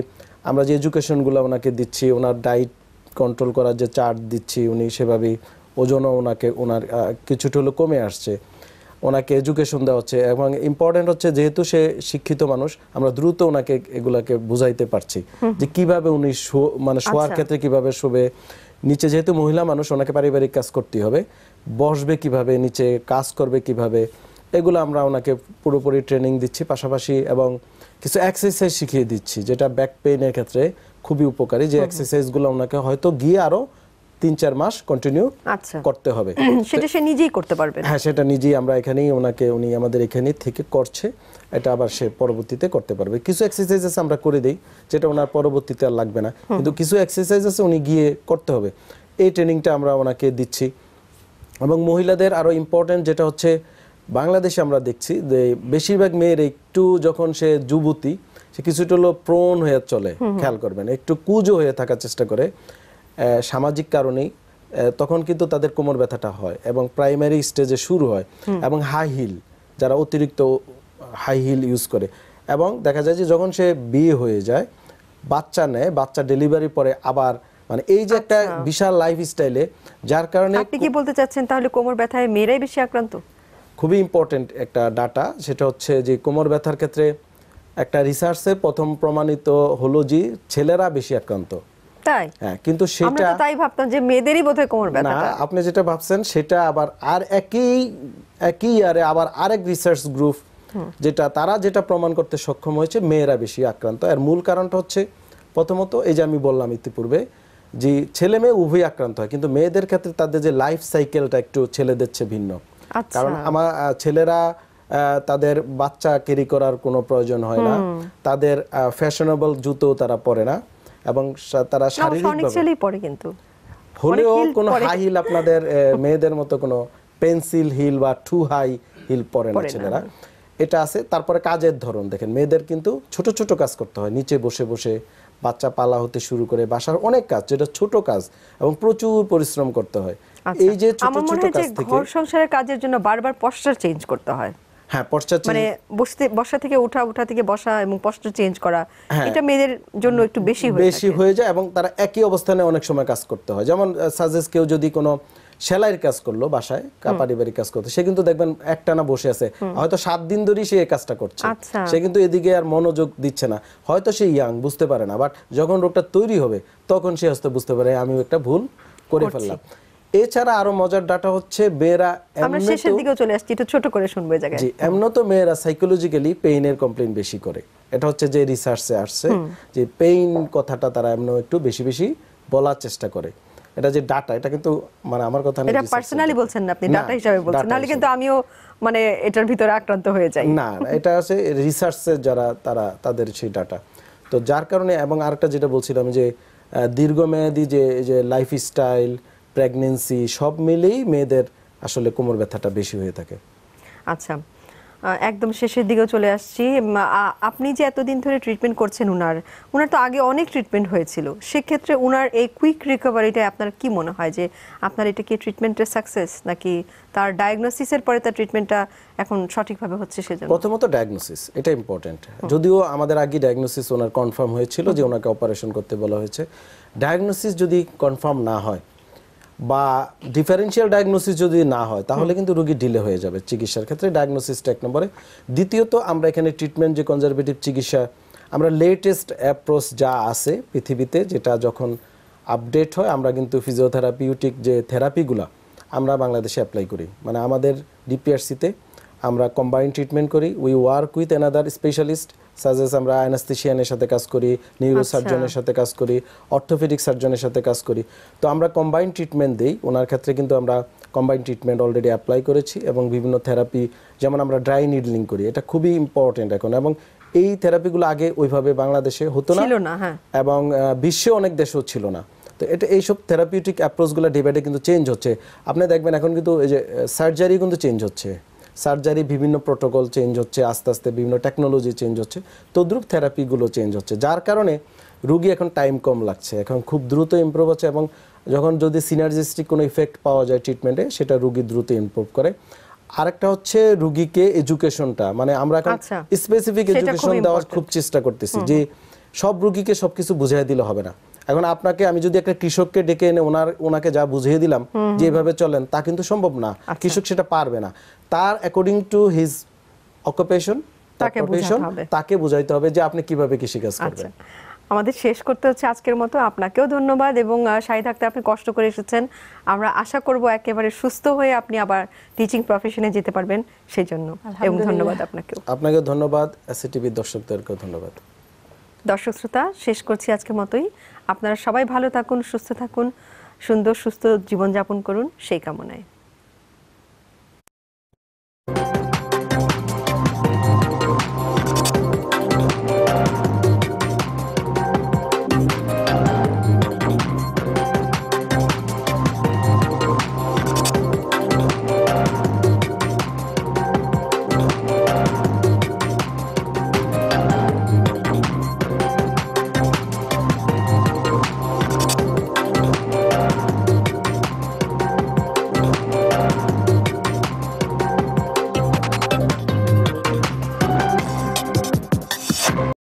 আমরা যে এডুকেশনগুলো ওনাকে দিচ্ছি ওনার ডায়েট কন্ট্রোল করার যে চার্ট দিচ্ছি উনি সেভাবেই ওজনও ওনাকে ওনার কিছুটা হলেও কমে আসছে ওনাকে এডুকেশন দেওয়া হচ্ছে এবং ইম্পর্টেন্ট হচ্ছে যেহেতু সে শিক্ষিত মানুষ আমরা দ্রুত ওনাকে এগুলাকে বুঝাইতে পারছি যে কিভাবে উনি মানে শোয়ার আচ্ছা। ক্ষেত্রে কিভাবে শোবে নিচে যেহেতু মহিলা মানুষ ওনাকে পারিবারিক কাজ করতে হবে বসবে কিভাবে নিচে কাজ করবে কিভাবে এগুলো আমরা ওনাকে পুরোপুরি ট্রেনিং দিচ্ছি পাশাপাশি এবং কিছু এক্সারসাইজ শিখিয়ে দিচ্ছি যেটা ব্যাক পেইনের ক্ষেত্রে খুবই উপকারী যে এক্সারসাইজগুলো ওনাকে হয়তো গিয়ে আরও তিন চার মাস কন্টিনিউ আচ্ছা। করতে হবে সেটা সে নিজেই করতে পারবে হ্যাঁ সেটা নিজেই আমরা এখানেই ওনাকে উনি আমাদের এখানে থেকে করছে এটা আবার সে পরবর্তীতে করতে পারবে কিছু এক্সারসাইজ আছে আমরা করে দিই যেটা ওনার পরবর্তীতে আর লাগবে না কিন্তু কিছু এক্সারসাইজ আছে উনি গিয়ে করতে হবে এই ট্রেনিংটা আমরা ওনাকে দিচ্ছি এবং মহিলাদের আরও ইম্পর্টেন্ট যেটা হচ্ছে বাংলাদেশে আমরা দেখছি যে বেশিরভাগ মেয়ের একটু যখন সে যুবতী সে কিছুটা হলো প্রণ হয়ে চলে খেয়াল করবেন একটু কুজো হয়ে থাকার চেষ্টা করে সামাজিক কারণেই তখন কিন্তু তাদের কোমর ব্যথাটা হয় এবং প্রাইমারি স্টেজে শুরু হয় এবং হাই হিল যারা অতিরিক্ত হাই হিল ইউজ করে এবং দেখা যায় যে যখন সে বিয়ে হয়ে যায় বাচ্চা নেয় বাচ্চা ডেলিভারি পরে আবার মানে এই যে একটা আচ্ছা। বিশাল লাইফ স্টাইলে যার কারণে আপনি কি বলতে চাচ্ছেন তাহলে কোমর ব্যথায় মেয়েরাই বেশি আক্রান্ত খুবই ইম্পর্টেন্ট একটা ডাটা সেটা হচ্ছে যে কোমর ব্যথার ক্ষেত্রে একটা রিসার্চে প্রথম প্রমাণিত হলো যে ছেলেরা বেশি আক্রান্ত তাই হ্যাঁ কিন্তু সেটা তাই ভাবতাম যে মেয়েদেরই বোধহয় কোমর ব্যথা না আপনি যেটা ভাবছেন সেটা আবার আর একই একই ইয়ারে আবার আরেক রিসার্চ গ্রুপ যেটা তারা যেটা প্রমাণ করতে সক্ষম হয়েছে মেয়েরা বেশি আক্রান্ত এর মূল কারণটা হচ্ছে প্রথমত এই যে আমি বললাম ইতিপূর্বে যে ছেলে মেয়ে উভয় আক্রান্ত হয় কিন্তু মেয়েদের ক্ষেত্রে তাদের যে লাইফ সাইকেলটা একটু ছেলেদের চেয়ে ভিন্ন আচ্ছা। কারণ আমার ছেলেরা তাদের বাচ্চা ক্যারি করার কোনো প্রয়োজন হয় না তাদের ফ্যাশনেবল জুতো তারা পরে না এবং তারা শারীরিক পরে কিন্তু হলেও কোনো হাই হিল আপনাদের মেয়েদের মতো কোনো পেন্সিল হিল বা টু হাই হিল পরে না ছেলেরা এটা আছে তারপরে কাজের ধরন দেখেন মেয়েদের কিন্তু ছোট ছোট কাজ করতে হয় নিচে বসে বসে বাচ্চা পালা হতে শুরু করে বাসার অনেক কাজ যেটা ছোট কাজ এবং প্রচুর পরিশ্রম করতে হয় আচ্ছা, এই যে ছোট ছোট কাজ থেকে ঘর সংসারের কাজের জন্য বারবার পশ্চার চেঞ্জ করতে হয় হ্যাঁ পশ্চার মানে বসতে বসা থেকে উঠা উঠা থেকে বসা এবং পশ্চার চেঞ্জ করা হ্যাঁ। এটা মেয়েদের জন্য একটু বেশি হয়ে বেশি হয়ে যায় এবং তারা একই অবস্থানে অনেক সময় কাজ করতে হয় যেমন সাজেস uh, কেউ যদি কোনো সেলাইয়ের কাজ করলো বাসায় পারিবারিক কাজ করতে সে কিন্তু দেখবেন একটানা বসে আছে হয়তো সাত দিন ধরেই সে এই কাজটা করছে আচ্ছা। সে কিন্তু এদিকে আর মনোযোগ দিচ্ছে না হয়তো সে ইয়াং বুঝতে পারে না বাট যখন রোগটা তৈরি হবে তখন সে হয়তো বুঝতে পারে আমি একটা ভুল করে ফেললাম এছাড়া আরো মজার ডাটা হচ্ছে বেরা আমরা শেষের চলে আসছি ছোট করে শুনবো এই জায়গায় জি এমনও তো মেয়েরা সাইকোলজিক্যালি পেইনের কমপ্লেইন বেশি করে এটা হচ্ছে যে রিসার্চে আসছে যে পেইন কথাটা তারা এমন একটু বেশি বেশি বলার চেষ্টা করে এটা যে ডাটা এটা কিন্তু মানে আমার কথা এটা পার্সোনালি বলছেন না আপনি ডাটা হিসাবে বলছেন নাহলে কিন্তু আমিও মানে এটার ভিতরে আক্রান্ত হয়ে যাই না এটা আছে রিসার্চের যারা তারা তাদের সেই ডাটা তো যার কারণে এবং আরেকটা যেটা বলছিলাম যে দীর্ঘমেয়াদী যে যে লাইফস্টাইল প্রেগনেন্সি সব মিলেই মেয়েদের আসলে কোমর ব্যথাটা বেশি হয়ে থাকে আচ্ছা একদম শেষের দিকেও চলে আসছি আপনি যে এতদিন ধরে ট্রিটমেন্ট করছেন উনার উনার তো আগে অনেক ট্রিটমেন্ট হয়েছিল সেক্ষেত্রে উনার এই কুইক রিকভারিটা আপনার কি মনে হয় যে আপনার এটা কি ট্রিটমেন্টের সাকসেস নাকি তার ডায়াগনোসিসের পরে তার ট্রিটমেন্টটা এখন সঠিকভাবে হচ্ছে সেজন্য প্রথমত ডায়াগনোসিস এটা ইম্পর্টেন্ট যদিও আমাদের আগে ডায়াগনোসিস ওনার কনফার্ম হয়েছিল যে ওনাকে অপারেশন করতে বলা হয়েছে ডায়াগনোসিস যদি কনফার্ম না হয় বা ডিফারেন্সিয়াল ডায়াগনোসিস যদি না হয় তাহলে কিন্তু রোগী ডিলে হয়ে যাবে চিকিৎসার ক্ষেত্রে ডায়াগনোসিসটা এক নম্বরে দ্বিতীয়ত আমরা এখানে ট্রিটমেন্ট যে কনজারভেটিভ চিকিৎসা আমরা লেটেস্ট অ্যাপ্রোচ যা আছে পৃথিবীতে যেটা যখন আপডেট হয় আমরা কিন্তু ফিজিওথেরাপিউটিক যে থেরাপিগুলো আমরা বাংলাদেশে অ্যাপ্লাই করি মানে আমাদের ডিপিআরসিতে আমরা কম্বাইন ট্রিটমেন্ট করি we work with another specialist সাজেস আমরা অ্যানাস্থেশিয়ানের সাথে কাজ করি নিউরো সার্জনের আচ্ছা। সাথে কাজ করি অর্থোপেডিক সার্জনের সাথে কাজ করি তো আমরা কম্বাইন ট্রিটমেন্ট দিই ওনার ক্ষেত্রে কিন্তু আমরা কম্বাইন ট্রিটমেন্ট অলরেডি অ্যাপ্লাই করেছি এবং বিভিন্ন থেরাপি যেমন আমরা ড্রাই নিডলিং করি এটা খুবই ইম্পর্টেন্ট এখন এবং এই থেরাপিগুলো আগে ওইভাবে বাংলাদেশে হতো না হ্যাঁ। এবং বিশ্বে অনেক দেশেও ছিল না তো এটা এইসব থেরাপিউটিক অ্যাপ্রোচগুলো ডিভাইডে কিন্তু চেঞ্জ হচ্ছে আপনি দেখবেন এখন কিন্তু এই যে সার্জারি কিন্তু চেঞ্জ হচ্ছে সার্জারি বিভিন্ন প্রোটোকল চেঞ্জ হচ্ছে আস্তে আস্তে বিভিন্ন টেকনোলজি চেঞ্জ হচ্ছে তদ্রুপ থেরাপিগুলো চেঞ্জ হচ্ছে যার কারণে রুগী এখন টাইম কম লাগছে এখন খুব দ্রুত ইম্প্রুভ হচ্ছে এবং যখন যদি সিনার্জিস্টিক কোনো ইফেক্ট পাওয়া যায় ট্রিটমেন্টে সেটা রুগী দ্রুত ইম্প্রুভ করে আরেকটা হচ্ছে রুগীকে এডুকেশনটা মানে আমরা এখন আচ্ছা, স্পেসিফিক এডুকেশন দেওয়ার খুব চেষ্টা করতেছি যে সব রুগীকে সব কিছু বুঝাই দিলে হবে না এখন আপনাকে আমি যদি একটা কৃষককে ডেকে এনে ওনার ওনাকে যা বুঝিয়ে দিলাম যে এভাবে চলেন তা কিন্তু সম্ভব না আচ্ছা। কৃষক সেটা পারবে না তার অ্যাকর্ডিং টু হিজ অকুপেশন তাকে হবে তাকে বুঝাইতে হবে যে আপনি কিভাবে কৃষি কাজ করবেন আচ্ছা। আমাদের শেষ করতে হচ্ছে আজকের মতো আপনাকেও ধন্যবাদ এবং সাই থাকতে আপনি কষ্ট করে এসেছেন আমরা আশা করব একেবারে সুস্থ হয়ে আপনি আবার টিচিং প্রফেশনে যেতে পারবেন সেই জন্য এবং ধন্যবাদ আপনাকেও আপনাকে ধন্যবাদ এসএটিভি দর্শকদেরকেও ধন্যবাদ দর্শক শ্রোতা শেষ করছি আজকের মতোই আপনারা সবাই ভালো থাকুন সুস্থ থাকুন সুন্দর সুস্থ জীবনযাপন করুন সেই কামনায়